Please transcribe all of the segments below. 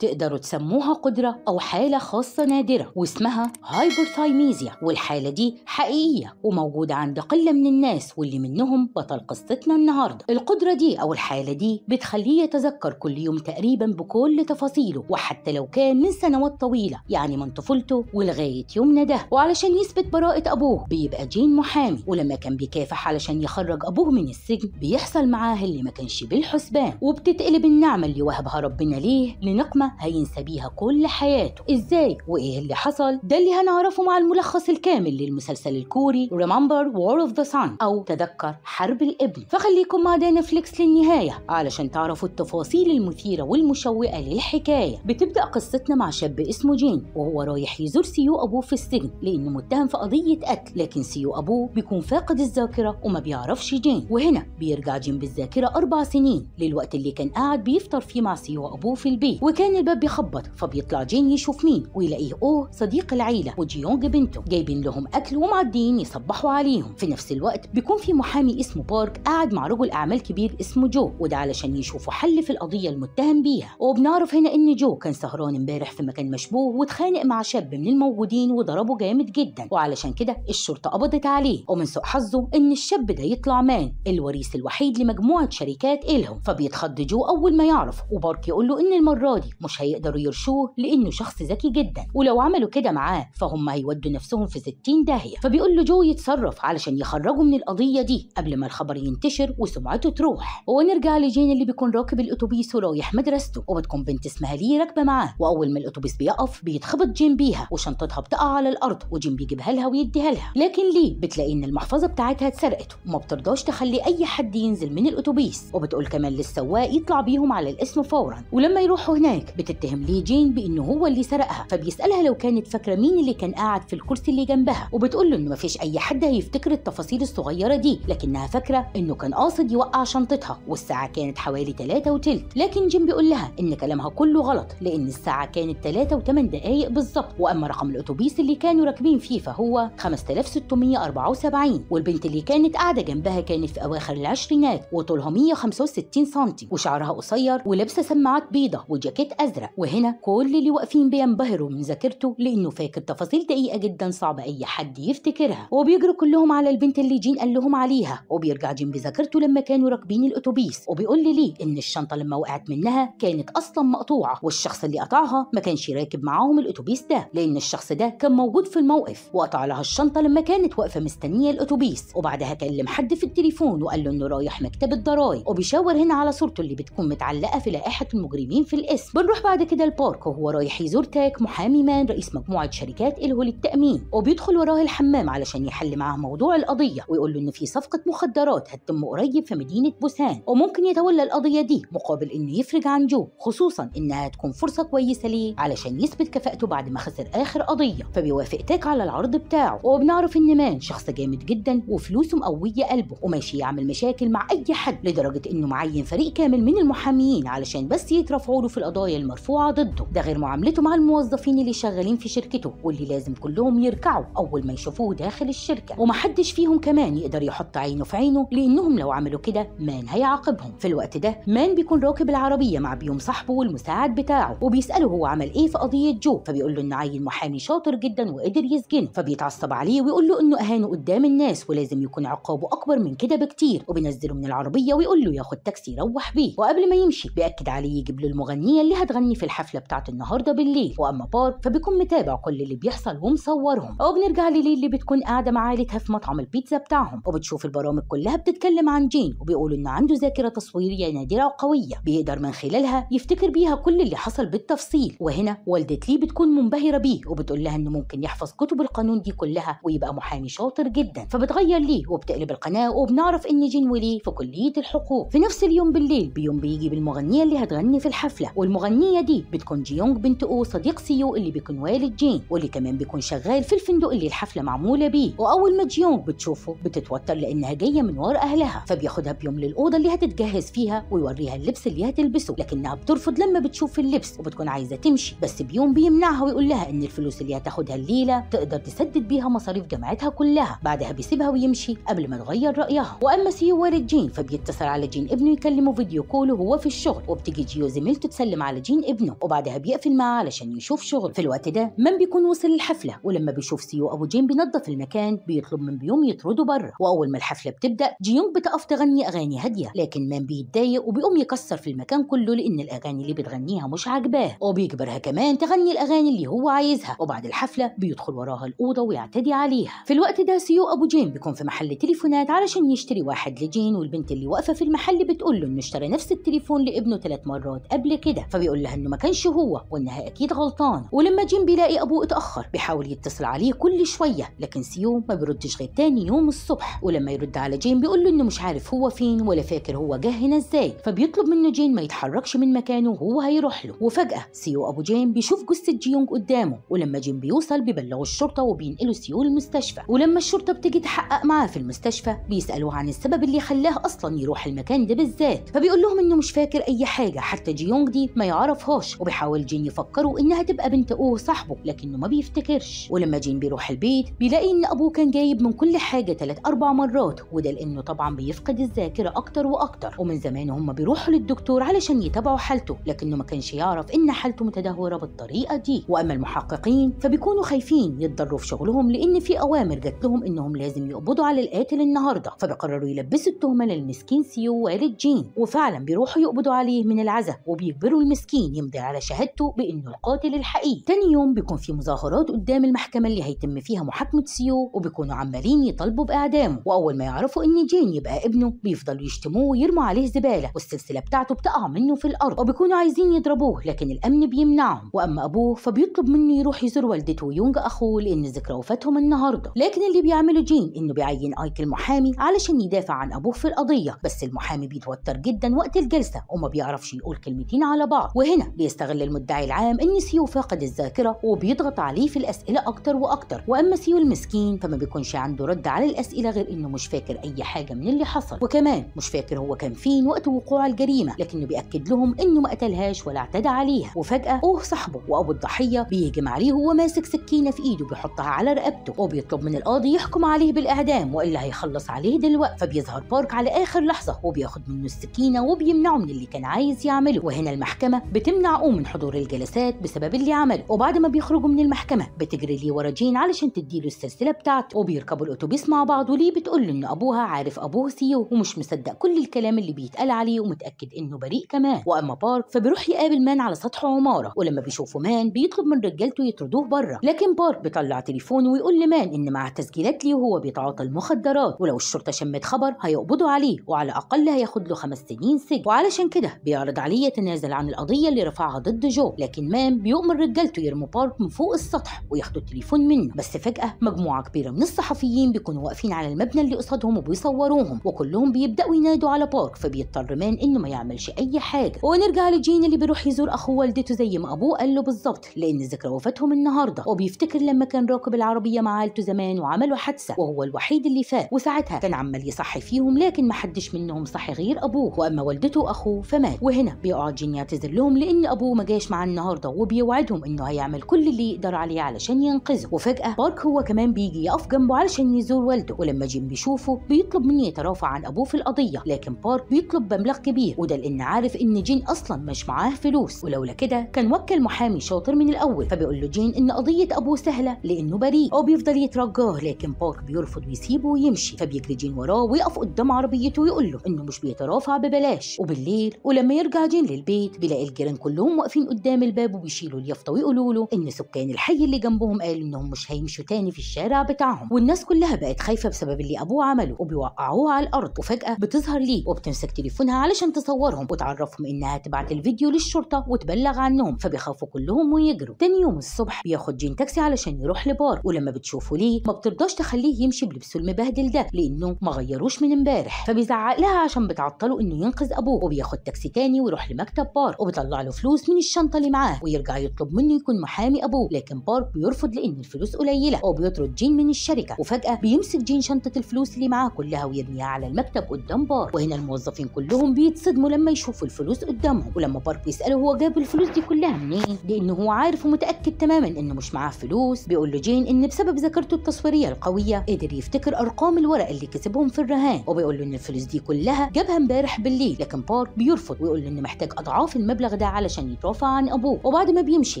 تقدروا تسموها قدرة أو حالة خاصة نادرة واسمها هايبرثايميزيا والحالة دي حقيقية وموجودة عند قلة من الناس واللي منهم بطل قصتنا النهاردة القدرة دي أو الحالة دي بتخليه يتذكر كل يوم تقريبا بكل تفاصيله وحتى لو كان من سنوات طويلة يعني من طفولته ولغاية يومنا ده وعلشان يثبت براءة أبوه بيبقى جين محامي ولما كان بيكافح علشان يخرج أبوه من السجن بيحصل معاه اللي ما كانش بالحسبان وبتتقلب النعمة اللي وهبها ربنا ليه لنقمة هينسى بيها كل حياته ازاي وايه اللي حصل ده اللي هنعرفه مع الملخص الكامل للمسلسل الكوري Remember War of the Sun او تذكر حرب الابن فخليكم مع دانا فليكس للنهاية علشان تعرفوا التفاصيل المثيرة والمشوقة للحكاية بتبدأ قصتنا مع شاب اسمه جين وهو رايح يزور سيو ابوه في السجن لانه متهم في قضية قتل لكن سيو ابوه بيكون فاقد الذاكرة وما بيعرفش جين وهنا بيرجع جين بالذاكرة أربع سنين للوقت اللي كان قاعد بيفطر فيه مع سيو ابوه في البيت وكان الباب بيخبط فبيطلع جين يشوف مين ويلاقيه اوه صديق العيله وجيونج بنته جايبين لهم اكل ومعديين يصبحوا عليهم في نفس الوقت بيكون في محامي اسمه بارك قاعد مع رجل اعمال كبير اسمه جو وده علشان يشوفوا حل في القضيه المتهم بيها وبنعرف هنا ان جو كان سهران امبارح في مكان مشبوه واتخانق مع شاب من الموجودين وضربه جامد جدا وعلشان كده الشرطه قبضت عليه ومن سوء حظه ان الشاب ده يطلع مان الوريث الوحيد لمجموعه شركات الهم فبيتخض جو اول ما يعرف وبارك يقول له ان المره دي مش هيقدروا يرشوه لانه شخص ذكي جدا ولو عملوا كده معاه فهم هيودوا نفسهم في 60 داهيه فبيقول له جو يتصرف علشان يخرجوا من القضيه دي قبل ما الخبر ينتشر وسمعته تروح ونرجع لجين اللي بيكون راكب الاتوبيس ورايح مدرسته وبتكون بنت اسمها لي راكبه معاه واول ما الاتوبيس بيقف بيتخبط جين بيها وشنطتها بتقع على الارض وجين بيجيبها لها ويديها لها لكن لي بتلاقي ان المحفظه بتاعتها اتسرقت وما بترضاش تخلي اي حد ينزل من الاتوبيس وبتقول كمان للسواق يطلع بيهم على الاسم فورا ولما يروحوا هناك بتتهم ليه جين بانه هو اللي سرقها فبيسالها لو كانت فاكره مين اللي كان قاعد في الكرسي اللي جنبها وبتقول له انه مفيش اي حد هيفتكر التفاصيل الصغيره دي لكنها فاكره انه كان قاصد يوقع شنطتها والساعه كانت حوالي 3 وتلت لكن جين بيقول لها ان كلامها كله غلط لان الساعه كانت 3 و8 دقائق بالظبط واما رقم الاتوبيس اللي كانوا راكبين فيه فهو 5674 والبنت اللي كانت قاعده جنبها كانت في اواخر العشرينات وطولها 165 سم وشعرها قصير ولابسه سماعات بيضه وجاكيت الازرق وهنا كل اللي واقفين بينبهروا من ذاكرته لانه فاكر تفاصيل دقيقه جدا صعب اي حد يفتكرها وبيجروا كلهم على البنت اللي جين قال لهم عليها وبيرجع جين بذاكرته لما كانوا راكبين الاتوبيس وبيقول لي ليه ان الشنطه لما وقعت منها كانت اصلا مقطوعه والشخص اللي قطعها ما كانش راكب معاهم الاتوبيس ده لان الشخص ده كان موجود في الموقف وقطع لها الشنطه لما كانت واقفه مستنيه الاتوبيس وبعدها كلم حد في التليفون وقال له انه رايح مكتب الضرايب وبيشاور هنا على صورته اللي بتكون متعلقه في لائحه المجرمين في الاسم بنروح بعد كده البارك وهو رايح يزور تاك محامي مان رئيس مجموعه شركات اله للتامين وبيدخل وراه الحمام علشان يحل معاه موضوع القضيه ويقول له ان في صفقه مخدرات هتتم قريب في مدينه بوسان وممكن يتولى القضيه دي مقابل انه يفرج عن جو خصوصا انها هتكون فرصه كويسه ليه علشان يثبت كفاءته بعد ما خسر اخر قضيه فبيوافق تاك على العرض بتاعه وبنعرف ان مان شخص جامد جدا وفلوسه مقويه قلبه وماشي يعمل مشاكل مع اي حد لدرجه انه معين فريق كامل من المحامين علشان بس يترفعوا له في القضايا المرفوعة ضده ده غير معاملته مع الموظفين اللي شغالين في شركته واللي لازم كلهم يركعوا أول ما يشوفوه داخل الشركة ومحدش فيهم كمان يقدر يحط عينه في عينه لأنهم لو عملوا كده مان هيعاقبهم في الوقت ده مان بيكون راكب العربية مع بيوم صاحبه والمساعد بتاعه وبيسأله هو عمل إيه في قضية جو فبيقول له إن عيل محامي شاطر جدا وقدر يسجنه فبيتعصب عليه ويقول له إنه أهانه قدام الناس ولازم يكون عقابه أكبر من كده بكتير وبينزله من العربية ويقول له ياخد تاكسي يروح بيه وقبل ما يمشي بيأكد عليه يجيب له المغنية اللي بتغني في الحفله بتاعت النهارده بالليل واما بارك فبيكون متابع كل اللي بيحصل ومصورهم او بنرجع لليل اللي بتكون قاعده مع عائلتها في مطعم البيتزا بتاعهم وبتشوف البرامج كلها بتتكلم عن جين وبيقولوا ان عنده ذاكره تصويريه نادره وقويه بيقدر من خلالها يفتكر بيها كل اللي حصل بالتفصيل وهنا والدة لي بتكون منبهره بيه وبتقول لها انه ممكن يحفظ كتب القانون دي كلها ويبقى محامي شاطر جدا فبتغير ليه وبتقلب القناه وبنعرف ان جين ولي في كليه الحقوق في نفس اليوم بالليل بيوم بيجي بالمغنيه اللي هتغني في الحفله والمغنيه الأغنية دي بتكون جيونج بنت أو صديق سيو اللي بيكون والد جين واللي كمان بيكون شغال في الفندق اللي الحفلة معمولة بيه وأول ما جيونج بتشوفه بتتوتر لأنها جاية من ورا أهلها فبياخدها بيوم للأوضة اللي هتتجهز فيها ويوريها اللبس اللي هتلبسه لكنها بترفض لما بتشوف اللبس وبتكون عايزة تمشي بس بيوم بيمنعها ويقول لها إن الفلوس اللي هتاخدها الليلة تقدر تسدد بيها مصاريف جامعتها كلها بعدها بيسيبها ويمشي قبل ما تغير رأيها وأما سيو والد جين فبيتصل على جين ابنه يكلمه فيديو كول وهو في الشغل وبتيجي جيو زميلته تسلم على جين ومحتاجين ابنه وبعدها بيقفل معاه علشان يشوف شغل في الوقت ده من بيكون وصل الحفله ولما بيشوف سيو ابو جين بينظف المكان بيطلب من بيوم يطرده بره واول ما الحفله بتبدا جيونج بتقف تغني اغاني هاديه لكن مان بيتضايق وبيقوم يكسر في المكان كله لان الاغاني اللي بتغنيها مش عاجباه وبيجبرها كمان تغني الاغاني اللي هو عايزها وبعد الحفله بيدخل وراها الاوضه ويعتدي عليها في الوقت ده سيو ابو جين بيكون في محل تليفونات علشان يشتري واحد لجين والبنت اللي واقفه في المحل بتقول له انه اشترى نفس التليفون لابنه ثلاث مرات قبل كده فبيقول بيقول لها إنه ما كانش هو وإنها أكيد غلطانة ولما جيم بيلاقي أبوه اتأخر بيحاول يتصل عليه كل شوية لكن سيو ما بيردش غير تاني يوم الصبح ولما يرد على جين بيقول له إنه مش عارف هو فين ولا فاكر هو جه هنا إزاي فبيطلب منه جين ما يتحركش من مكانه وهو هيروح له وفجأة سيو أبو جين بيشوف جثة جيونج قدامه ولما جين بيوصل بيبلغوا الشرطة وبينقلوا سيو المستشفى ولما الشرطة بتيجي تحقق معاه في المستشفى بيسألوه عن السبب اللي خلاه أصلا يروح المكان ده بالذات فبيقول لهم إنه مش فاكر أي حاجة حتى جيونج دي ما يعرف يعرفهاش وبيحاول جين يفكره انها تبقى بنت اوه صاحبه لكنه ما بيفتكرش ولما جين بيروح البيت بيلاقي ان ابوه كان جايب من كل حاجه ثلاث اربع مرات وده لانه طبعا بيفقد الذاكره اكتر واكتر ومن زمان هم بيروحوا للدكتور علشان يتابعوا حالته لكنه ما كانش يعرف ان حالته متدهوره بالطريقه دي واما المحققين فبيكونوا خايفين يتضروا في شغلهم لان في اوامر جات لهم انهم لازم يقبضوا على القاتل النهارده فبيقرروا يلبسوا التهمه للمسكين سيو والد جين وفعلا بيروحوا يقبضوا عليه من العزاء وبيجبروا المسكين الدين يمضي على شهادته بانه القاتل الحقيقي تاني يوم بيكون في مظاهرات قدام المحكمه اللي هيتم فيها محاكمه سيو وبيكونوا عمالين يطالبوا باعدامه واول ما يعرفوا ان جين يبقى ابنه بيفضلوا يشتموه ويرموا عليه زباله والسلسله بتاعته بتقع منه في الارض وبيكونوا عايزين يضربوه لكن الامن بيمنعهم واما ابوه فبيطلب منه يروح يزور والدته ويونج اخوه لان ذكرى وفاتهم النهارده لكن اللي بيعمله جين انه بيعين ايك المحامي علشان يدافع عن ابوه في القضيه بس المحامي بيتوتر جدا وقت الجلسه وما بيعرفش يقول كلمتين على بعض وهنا بيستغل المدعي العام ان سيو فاقد الذاكره وبيضغط عليه في الاسئله اكتر واكتر واما سيو المسكين فما بيكونش عنده رد على الاسئله غير انه مش فاكر اي حاجه من اللي حصل وكمان مش فاكر هو كان فين وقت وقوع الجريمه لكنه بياكد لهم انه ما قتلهاش ولا اعتدى عليها وفجاه اوه صاحبه وابو الضحيه بيهجم عليه وهو ماسك سكينه في ايده بيحطها على رقبته وبيطلب من القاضي يحكم عليه بالاعدام والا هيخلص عليه دلوقتي فبيظهر بارك على اخر لحظه وبياخد منه السكينه وبيمنعه من اللي كان عايز يعمله وهنا المحكمه بتمنع او من حضور الجلسات بسبب اللي عمله وبعد ما بيخرجوا من المحكمة بتجري ليه ورا جين علشان تديله السلسلة بتاعته وبيركبوا الأتوبيس مع بعض وليه بتقول له إن أبوها عارف أبوه سيو ومش مصدق كل الكلام اللي بيتقال عليه ومتأكد إنه بريء كمان وأما بارك فبيروح يقابل مان على سطح عمارة ولما بيشوفوا مان بيطلب من رجالته يطردوه بره لكن بارك بيطلع تليفونه ويقول لمان إن مع تسجيلات ليه وهو بيتعاطى المخدرات ولو الشرطة شمت خبر هيقبضوا عليه وعلى الأقل هياخد له خمس سنين سجن وعلشان كده بيعرض عليه يتنازل عن القضية القضيه اللي رفعها ضد جو لكن مام بيؤمر رجالته يرموا بارك من فوق السطح وياخدوا التليفون منه بس فجاه مجموعه كبيره من الصحفيين بيكونوا واقفين على المبنى اللي قصادهم وبيصوروهم وكلهم بيبداوا ينادوا على بارك فبيضطر مان انه ما يعملش اي حاجه ونرجع لجين اللي بيروح يزور اخوه والدته زي ما ابوه قال له بالظبط لان ذكرى وفاتهم النهارده وبيفتكر لما كان راكب العربيه مع عيلته زمان وعملوا حادثه وهو الوحيد اللي فات وساعتها كان عمال يصحي فيهم لكن ما حدش منهم صحي غير ابوه واما والدته واخوه فمات وهنا بيقعد جين يعتذر لهم لهم لان ابوه ما جاش معاه النهارده وبيوعدهم انه هيعمل كل اللي يقدر عليه علشان ينقذه وفجاه بارك هو كمان بيجي يقف جنبه علشان يزور والده ولما جيم بيشوفه بيطلب منه يترافع عن ابوه في القضيه لكن بارك بيطلب مبلغ كبير وده لان عارف ان جين اصلا مش معاه فلوس ولولا كده كان وكل محامي شاطر من الاول فبيقول له جين ان قضيه ابوه سهله لانه بريء او بيفضل يترجاه لكن بارك بيرفض ويسيبه ويمشي فبيجري جين وراه ويقف قدام عربيته ويقول له انه مش بيترافع ببلاش وبالليل ولما يرجع جين للبيت بيلاقي الجيران كلهم واقفين قدام الباب وبيشيلوا اليافطة ويقولوا له إن سكان الحي اللي جنبهم قالوا إنهم مش هيمشوا تاني في الشارع بتاعهم والناس كلها بقت خايفة بسبب اللي أبوه عمله وبيوقعوه على الأرض وفجأة بتظهر ليه وبتمسك تليفونها علشان تصورهم وتعرفهم إنها تبعت الفيديو للشرطة وتبلغ عنهم فبيخافوا كلهم ويجروا تاني يوم الصبح بياخد جين تاكسي علشان يروح لبار ولما بتشوفه ليه ما بترضاش تخليه يمشي بلبسه المبهدل ده لانه ما غيروش من امبارح فبيزعق لها عشان بتعطله انه ينقذ ابوه وبياخد تاكسي تاني ويروح لمكتب بار وبيطلع يطلع له فلوس من الشنطه اللي معاه ويرجع يطلب منه يكون محامي ابوه لكن بارك بيرفض لان الفلوس قليله وبيطرد جين من الشركه وفجاه بيمسك جين شنطه الفلوس اللي معاه كلها ويرميها على المكتب قدام بارك وهنا الموظفين كلهم بيتصدموا لما يشوفوا الفلوس قدامهم ولما بارك بيساله هو جاب الفلوس دي كلها منين لان هو عارف ومتاكد تماما انه مش معاه فلوس بيقول له جين ان بسبب ذاكرته التصويريه القويه قدر يفتكر ارقام الورق اللي كسبهم في الرهان وبيقول له ان الفلوس دي كلها جابها امبارح بالليل لكن بارك بيرفض ويقول له ان محتاج اضعاف المبلغ القاعدة علشان يترافع عن أبوه وبعد ما بيمشي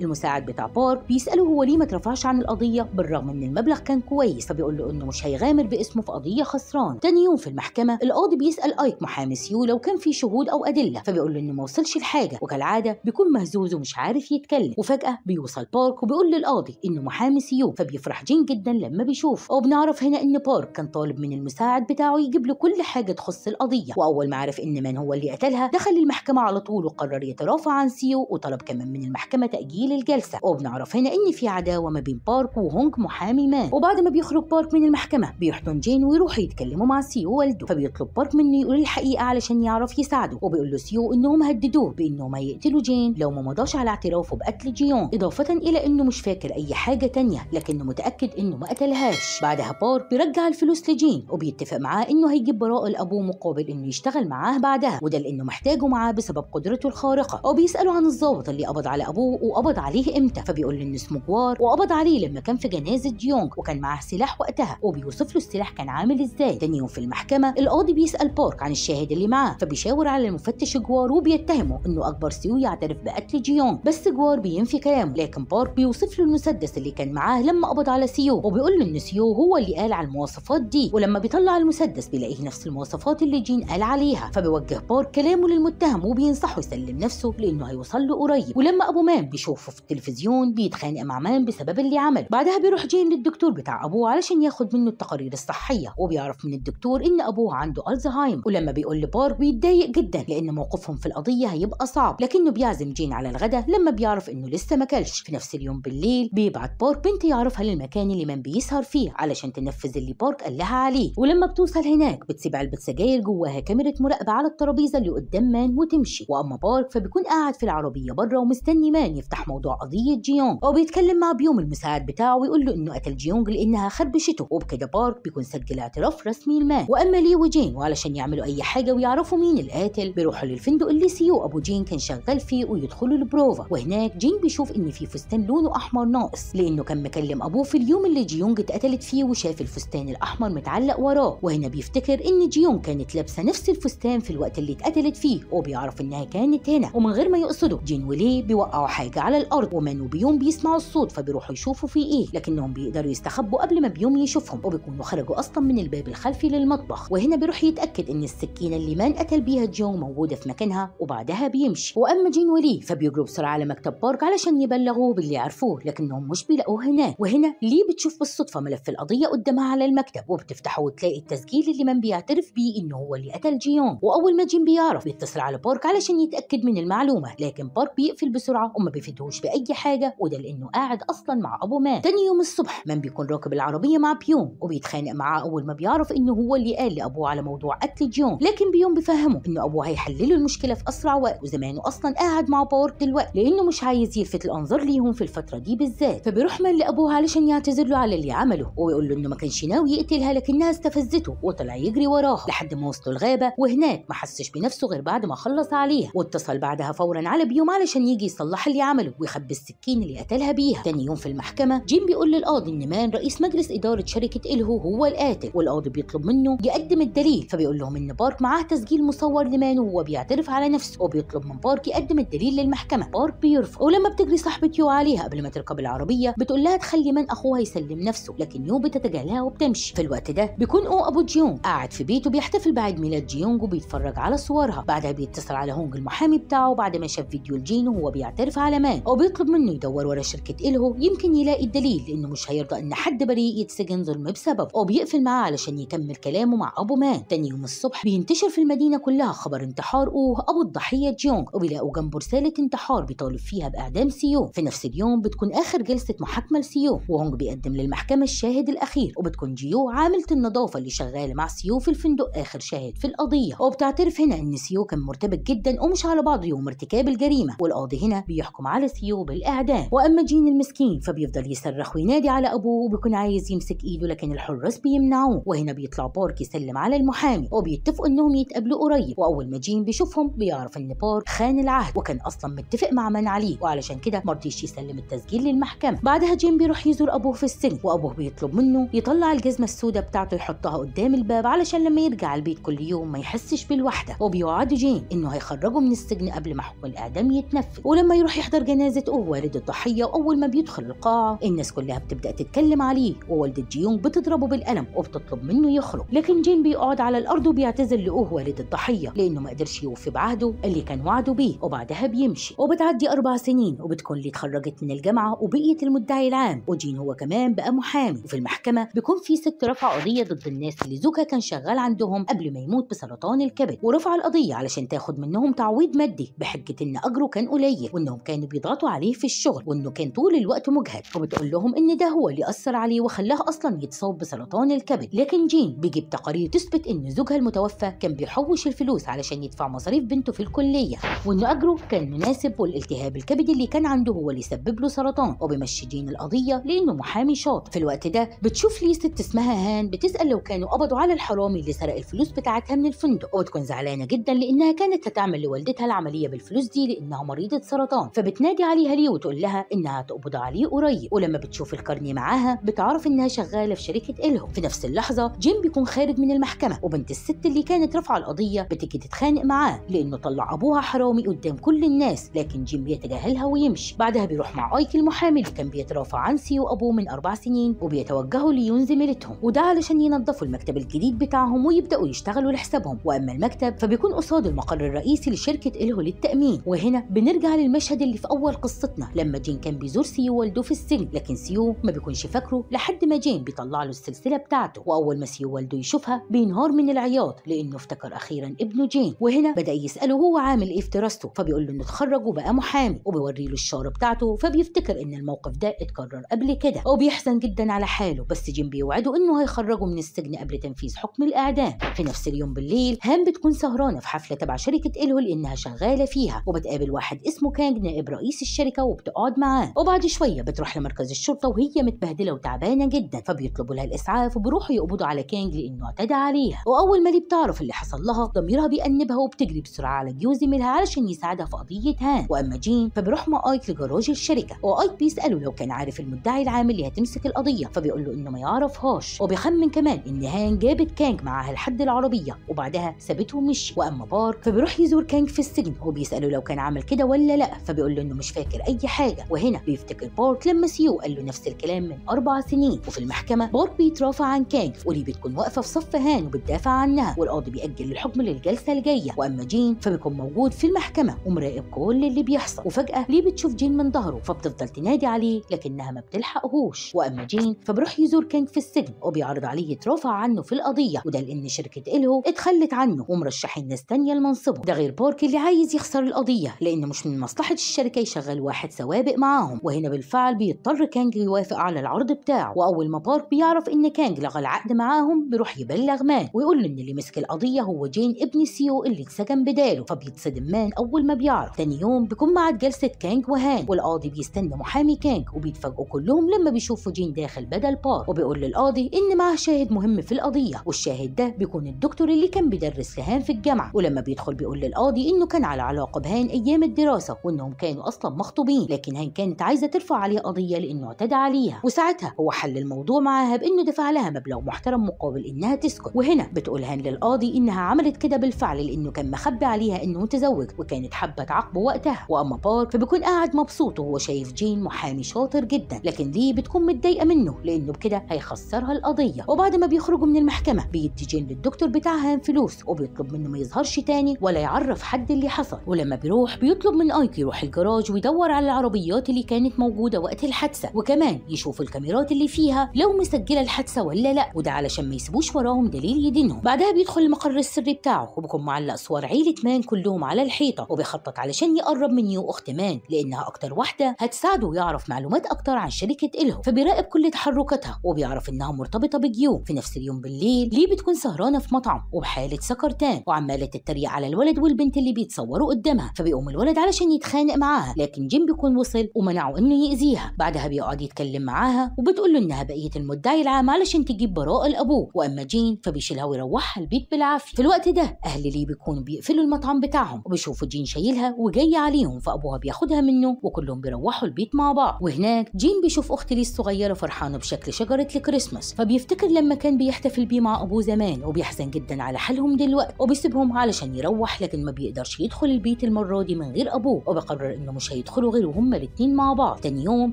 المساعد بتاع بارك بيسأله هو ليه ما ترفعش عن القضية بالرغم إن المبلغ كان كويس فبيقول له إنه مش هيغامر باسمه في قضية خسران تاني يوم في المحكمة القاضي بيسأل أيك محامي سيو لو كان في شهود أو أدلة فبيقول له إنه ما وصلش لحاجة وكالعادة بيكون مهزوز ومش عارف يتكلم وفجأة بيوصل بارك وبيقول للقاضي إنه محامي سيو فبيفرح جين جدا لما بيشوف وبنعرف هنا إن بارك كان طالب من المساعد بتاعه يجيب له كل حاجة تخص القضية وأول ما عرف إن من هو اللي قتلها دخل المحكمة على طول وقرر يترافع توقفوا عن سيو وطلب كمان من المحكمة تأجيل الجلسة وبنعرف هنا إن في عداوة ما بين بارك وهونج محامي مان وبعد ما بيخرج بارك من المحكمة بيحضن جين ويروحوا يتكلموا مع سيو والده فبيطلب بارك منه يقول الحقيقة علشان يعرف يساعده وبيقول له سيو إنهم هددوه بإنهم هيقتلوا جين لو ما مضاش على اعترافه بقتل جيون إضافة إلى إنه مش فاكر أي حاجة تانية لكنه متأكد إنه ما قتلهاش بعدها بارك بيرجع الفلوس لجين وبيتفق معاه إنه هيجيب براءة لأبوه مقابل إنه يشتغل معاه بعدها وده لأنه محتاجه معاه بسبب قدرته الخارقة بيساله عن الظابط اللي قبض على ابوه وقبض عليه امتى فبيقول له ان اسمه جوار وقبض عليه لما كان في جنازه ديونج وكان معاه سلاح وقتها وبيوصف له السلاح كان عامل ازاي تاني يوم في المحكمه القاضي بيسال بارك عن الشاهد اللي معاه فبيشاور على المفتش جوار وبيتهمه انه اكبر سيو يعترف بقتل جيونج بس جوار بينفي كلامه لكن بارك بيوصف له المسدس اللي كان معاه لما قبض على سيو وبيقول له ان سيو هو اللي قال على المواصفات دي ولما بيطلع المسدس بيلاقيه نفس المواصفات اللي جين قال عليها فبيوجه بارك كلامه للمتهم وبينصحه يسلم نفسه له لانه هيوصل له قريب ولما ابو مان بيشوفه في التلفزيون بيتخانق مع مان بسبب اللي عمله بعدها بيروح جين للدكتور بتاع ابوه علشان ياخد منه التقارير الصحيه وبيعرف من الدكتور ان ابوه عنده الزهايمر ولما بيقول لبارك بيتضايق جدا لان موقفهم في القضيه هيبقى صعب لكنه بيعزم جين على الغداء لما بيعرف انه لسه ما كلش في نفس اليوم بالليل بيبعت بارك بنت يعرفها للمكان اللي مان بيسهر فيه علشان تنفذ اللي بارك قال لها عليه ولما بتوصل هناك بتسيب علبه سجاير جواها كاميرا مراقبه على الترابيزه اللي قدام مان وتمشي واما بارك فبيكون بيكون قاعد في العربيه بره ومستني مان يفتح موضوع قضيه جيونج او بيتكلم مع بيوم المساعد بتاعه ويقول له انه قتل جيونج لانها خربشته وبكده بارك بيكون سجل اعتراف رسمي لمان واما لي وجين وعلشان يعملوا اي حاجه ويعرفوا مين القاتل بيروحوا للفندق اللي سيو ابو جين كان شغال فيه ويدخلوا البروفا وهناك جين بيشوف ان في فستان لونه احمر ناقص لانه كان مكلم ابوه في اليوم اللي جيونج اتقتلت فيه وشاف الفستان الاحمر متعلق وراه وهنا بيفتكر ان جيونج كانت لابسه نفس الفستان في الوقت اللي اتقتلت فيه وبيعرف انها كانت هنا ومن غير ما يقصدوا جين ولي بيوقعوا حاجه على الارض ومان وبيوم بيسمعوا الصوت فبيروحوا يشوفوا في ايه لكنهم بيقدروا يستخبوا قبل ما بيوم يشوفهم وبيكونوا خرجوا اصلا من الباب الخلفي للمطبخ وهنا بيروح يتاكد ان السكينه اللي مان قتل بيها جو موجوده في مكانها وبعدها بيمشي واما جين ولي فبيجروا بسرعه على مكتب بارك علشان يبلغوه باللي عرفوه لكنهم مش بيلاقوه هناك وهنا لي بتشوف بالصدفه ملف القضيه قدامها على المكتب وبتفتحه وتلاقي التسجيل اللي مان بيعترف بيه إنه هو اللي قتل جيون واول ما جين بيعرف بيتصل على بارك علشان يتاكد من المعلومه المعلومه لكن بار بيقفل بسرعه وما بيفيدهوش باي حاجه وده لانه قاعد اصلا مع ابو مان تاني يوم الصبح مان بيكون راكب العربيه مع بيوم وبيتخانق معاه اول ما بيعرف ان هو اللي قال لابوه على موضوع قتل جيون لكن بيوم بيفهمه ان ابوه هيحلله المشكله في اسرع وقت وزمانه اصلا قاعد مع باور دلوقتي لانه مش عايز يلفت الانظار ليهم في الفتره دي بالذات فبيروح مان لابوه علشان يعتذر له على اللي عمله ويقول له انه ما كانش ناوي يقتلها لكنها استفزته وطلع يجري وراها لحد ما وصلوا الغابه وهناك ما حسش بنفسه غير بعد ما خلص عليها واتصل بعدها فورا على بيوم علشان يجي يصلح اللي عمله ويخبي السكين اللي قتلها بيها تاني يوم في المحكمة جيم بيقول للقاضي ان مان رئيس مجلس إدارة شركة إلهو هو القاتل والقاضي بيطلب منه يقدم الدليل فبيقول لهم ان بارك معاه تسجيل مصور لمان وهو بيعترف على نفسه وبيطلب من بارك يقدم الدليل للمحكمة بارك بيرفض ولما بتجري صاحبة يو عليها قبل ما تركب العربية بتقول لها تخلي مان أخوها يسلم نفسه لكن يو بتتجاهلها وبتمشي في الوقت ده بيكون أو أبو جيونج قاعد في بيته بيحتفل بعيد ميلاد جيونج وبيتفرج على صورها بعدها بيتصل على هونج المحامي بتاعه بعد ما شاف فيديو الجين وهو بيعترف على مان وبيطلب منه يدور ورا شركه الهو يمكن يلاقي الدليل لانه مش هيرضى ان حد بريء يتسجن ظلم بسبب وبيقفل بيقفل معاه علشان يكمل كلامه مع ابو مان تاني يوم الصبح بينتشر في المدينه كلها خبر انتحار اوه ابو الضحيه جيونغ وبيلاقوا جنبه رساله انتحار بيطالب فيها باعدام سيو في نفس اليوم بتكون اخر جلسه محاكمه لسيو وهونج بيقدم للمحكمه الشاهد الاخير وبتكون جيو عامله النظافه اللي شغاله مع سيو في الفندق اخر شاهد في القضيه وبتعترف هنا ان سيو كان مرتبك جدا ومش على بعضه يوم وارتكاب الجريمه والقاضي هنا بيحكم على سيو بالاعدام واما جين المسكين فبيفضل يصرخ وينادي على ابوه وبيكون عايز يمسك ايده لكن الحراس بيمنعوه وهنا بيطلع بارك يسلم على المحامي وبيتفقوا انهم يتقابلوا قريب واول ما جين بيشوفهم بيعرف ان بارك خان العهد وكان اصلا متفق مع من عليه وعلشان كده مرضيش يسلم التسجيل للمحكمه بعدها جين بيروح يزور ابوه في السجن وابوه بيطلب منه يطلع الجزمه السوداء بتاعته يحطها قدام الباب علشان لما يرجع البيت كل يوم ما يحسش بالوحده وبيوعد جين انه هيخرجه من السجن قبل ما حكم الاعدام يتنفذ ولما يروح يحضر جنازه اوه والد الضحيه واول ما بيدخل القاعه الناس كلها بتبدا تتكلم عليه ووالده جيونج بتضربه بالقلم وبتطلب منه يخرج لكن جين بيقعد على الارض وبيعتذر لاوه والد الضحيه لانه ما قدرش يوفي بعهده اللي كان وعده بيه وبعدها بيمشي وبتعدي اربع سنين وبتكون لي اتخرجت من الجامعه وبقيت المدعي العام وجين هو كمان بقى محامي وفي المحكمه بيكون في ست رفع قضيه ضد الناس اللي زوجها كان شغال عندهم قبل ما يموت بسرطان الكبد ورفع القضيه علشان تاخد منهم تعويض مادي بحجه ان اجره كان قليل وانهم كانوا بيضغطوا عليه في الشغل وانه كان طول الوقت مجهد وبتقول لهم ان ده هو اللي اثر عليه وخلاه اصلا يتصاب بسرطان الكبد لكن جين بيجيب تقارير تثبت ان زوجها المتوفى كان بيحوش الفلوس علشان يدفع مصاريف بنته في الكليه وان اجره كان مناسب والالتهاب الكبدي اللي كان عنده هو اللي سبب له سرطان وبيمشي جين القضيه لانه محامي شاطر في الوقت ده بتشوف ليه ست اسمها هان بتسال لو كانوا قبضوا على الحرامي اللي سرق الفلوس بتاعتها من الفندق وبتكون زعلانه جدا لانها كانت هتعمل لوالدتها العمليه بالفلوس الفلوس دي لانها مريضه سرطان فبتنادي عليها ليه وتقول لها انها تقبض عليه قريب ولما بتشوف الكارني معاها بتعرف انها شغاله في شركه الهم في نفس اللحظه جيم بيكون خارج من المحكمه وبنت الست اللي كانت رافعه القضيه بتيجي تتخانق معاه لانه طلع ابوها حرامي قدام كل الناس لكن جيم بيتجاهلها ويمشي بعدها بيروح مع ايك المحامي اللي كان بيترافع عن سي وابوه من اربع سنين وبيتوجهوا ليون زميلتهم وده علشان ينظفوا المكتب الجديد بتاعهم ويبداوا يشتغلوا لحسابهم واما المكتب فبيكون قصاد المقر الرئيسي لشركه الهو التأمين وهنا بنرجع للمشهد اللي في أول قصتنا لما جين كان بيزور سيو والده في السجن لكن سيو ما بيكونش فاكره لحد ما جين بيطلع له السلسلة بتاعته وأول ما سيو والده يشوفها بينهار من العياط لأنه افتكر أخيرا ابنه جين وهنا بدأ يسأله هو عامل إيه في دراسته فبيقول له إنه اتخرج وبقى محامي وبيوري له الشارة بتاعته فبيفتكر إن الموقف ده اتكرر قبل كده وبيحزن جدا على حاله بس جين بيوعده إنه هيخرجه من السجن قبل تنفيذ حكم الإعدام في نفس اليوم بالليل هام بتكون سهرانة في حفلة تبع شركة إلهو لأنها شغالة فيها وبتقابل واحد اسمه كانج نائب رئيس الشركه وبتقعد معاه وبعد شويه بتروح لمركز الشرطه وهي متبهدله وتعبانه جدا فبيطلبوا لها الاسعاف وبيروحوا يقبضوا على كانج لانه اعتدى عليها واول ما دي بتعرف اللي حصل لها ضميرها بيأنبها وبتجري بسرعه على جوزي منها علشان يساعدها في قضيه هان واما جين فبيروح مع ايك لجراج الشركه وايك بيساله لو كان عارف المدعي العام اللي هتمسك القضيه فبيقول له انه ما يعرفهاش وبيخمن كمان ان هان جابت كانج معاها لحد العربيه وبعدها سابته ومشي واما بارك فبيروح يزور كانج في السجن وبي بيساله لو كان عمل كده ولا لا فبيقول له انه مش فاكر اي حاجه وهنا بيفتكر بارك لما سيو قال له نفس الكلام من اربع سنين وفي المحكمه بارك بيترافع عن كانج ولي بتكون واقفه في صف هان وبتدافع عنها والقاضي بيأجل الحكم للجلسه الجايه واما جين فبيكون موجود في المحكمه ومراقب كل اللي بيحصل وفجاه ليه بتشوف جين من ظهره فبتفضل تنادي عليه لكنها ما بتلحقهوش واما جين فبروح يزور كانج في السجن وبيعرض عليه يترافع عنه في القضيه وده لان شركه الهو اتخلت عنه ومرشحين ناس تانيه لمنصبه ده غير بارك اللي عايز يخسر يخسر القضية لأن مش من مصلحة الشركة يشغل واحد سوابق معاهم وهنا بالفعل بيضطر كانج يوافق على العرض بتاعه وأول ما بارك بيعرف إن كانج لغى العقد معاهم بيروح يبلغ مان ويقول له إن اللي مسك القضية هو جين ابن سيو اللي اتسجن بداله فبيتصدم مان أول ما بيعرف تاني يوم بيكون معاد جلسة كانج وهان والقاضي بيستنى محامي كانج وبيتفاجئوا كلهم لما بيشوفوا جين داخل بدل بارك وبيقول للقاضي إن معاه شاهد مهم في القضية والشاهد ده بيكون الدكتور اللي كان بيدرس لهان في الجامعة ولما بيدخل بيقول للقاضي إنه كان على علاقة يعاقب هان أيام الدراسة وإنهم كانوا أصلا مخطوبين لكن هان كانت عايزة ترفع عليه قضية لأنه اعتدى عليها وساعتها هو حل الموضوع معاها بإنه دفع لها مبلغ محترم مقابل إنها تسكت وهنا بتقول هان للقاضي إنها عملت كده بالفعل لأنه كان مخبي عليها إنه متزوج وكانت حابة تعاقبه وقتها وأما بار فبيكون قاعد مبسوط وهو شايف جين محامي شاطر جدا لكن دي بتكون متضايقة منه لأنه بكده هيخسرها القضية وبعد ما بيخرجوا من المحكمة بيدي جين للدكتور بتاعها فلوس وبيطلب منه ما يظهرش تاني ولا يعرف حد اللي حصل ولما بيروح بيطلب من ايك يروح الجراج ويدور على العربيات اللي كانت موجوده وقت الحادثه وكمان يشوف الكاميرات اللي فيها لو مسجله الحادثه ولا لا وده علشان ما يسيبوش وراهم دليل يدينهم بعدها بيدخل المقر السري بتاعه وبيكون معلق صور عيله مان كلهم على الحيطه وبيخطط علشان يقرب من يو اخت مان لانها اكتر واحده هتساعده يعرف معلومات اكتر عن شركه الهو فبيراقب كل تحركاتها وبيعرف انها مرتبطه بجيو في نفس اليوم بالليل ليه بتكون سهرانه في مطعم وبحاله سكرتان وعماله تتريق على الولد والبنت اللي بيتصوروا قدامها فبيقوم الولد علشان يتخانق معاها لكن جيم بيكون وصل ومنعه انه يأذيها بعدها بيقعد يتكلم معاها وبتقول له انها بقيه المدعي العام علشان تجيب براءه لابوه واما جين فبيشيلها ويروحها البيت بالعافيه في الوقت ده اهل لي بيكونوا بيقفلوا المطعم بتاعهم وبيشوفوا جين شايلها وجايه عليهم فابوها بياخدها منه وكلهم بيروحوا البيت مع بعض وهناك جين بيشوف اخت لي الصغيره فرحانه بشكل شجره الكريسماس فبيفتكر لما كان بيحتفل بيه مع ابوه زمان وبيحزن جدا على حالهم دلوقتي وبيسيبهم علشان يروح لكن ما بيقدرش يدخل البيت المره دي من غير ابوه وبقرر انه مش هيدخلوا غيره هما الاتنين مع بعض تاني يوم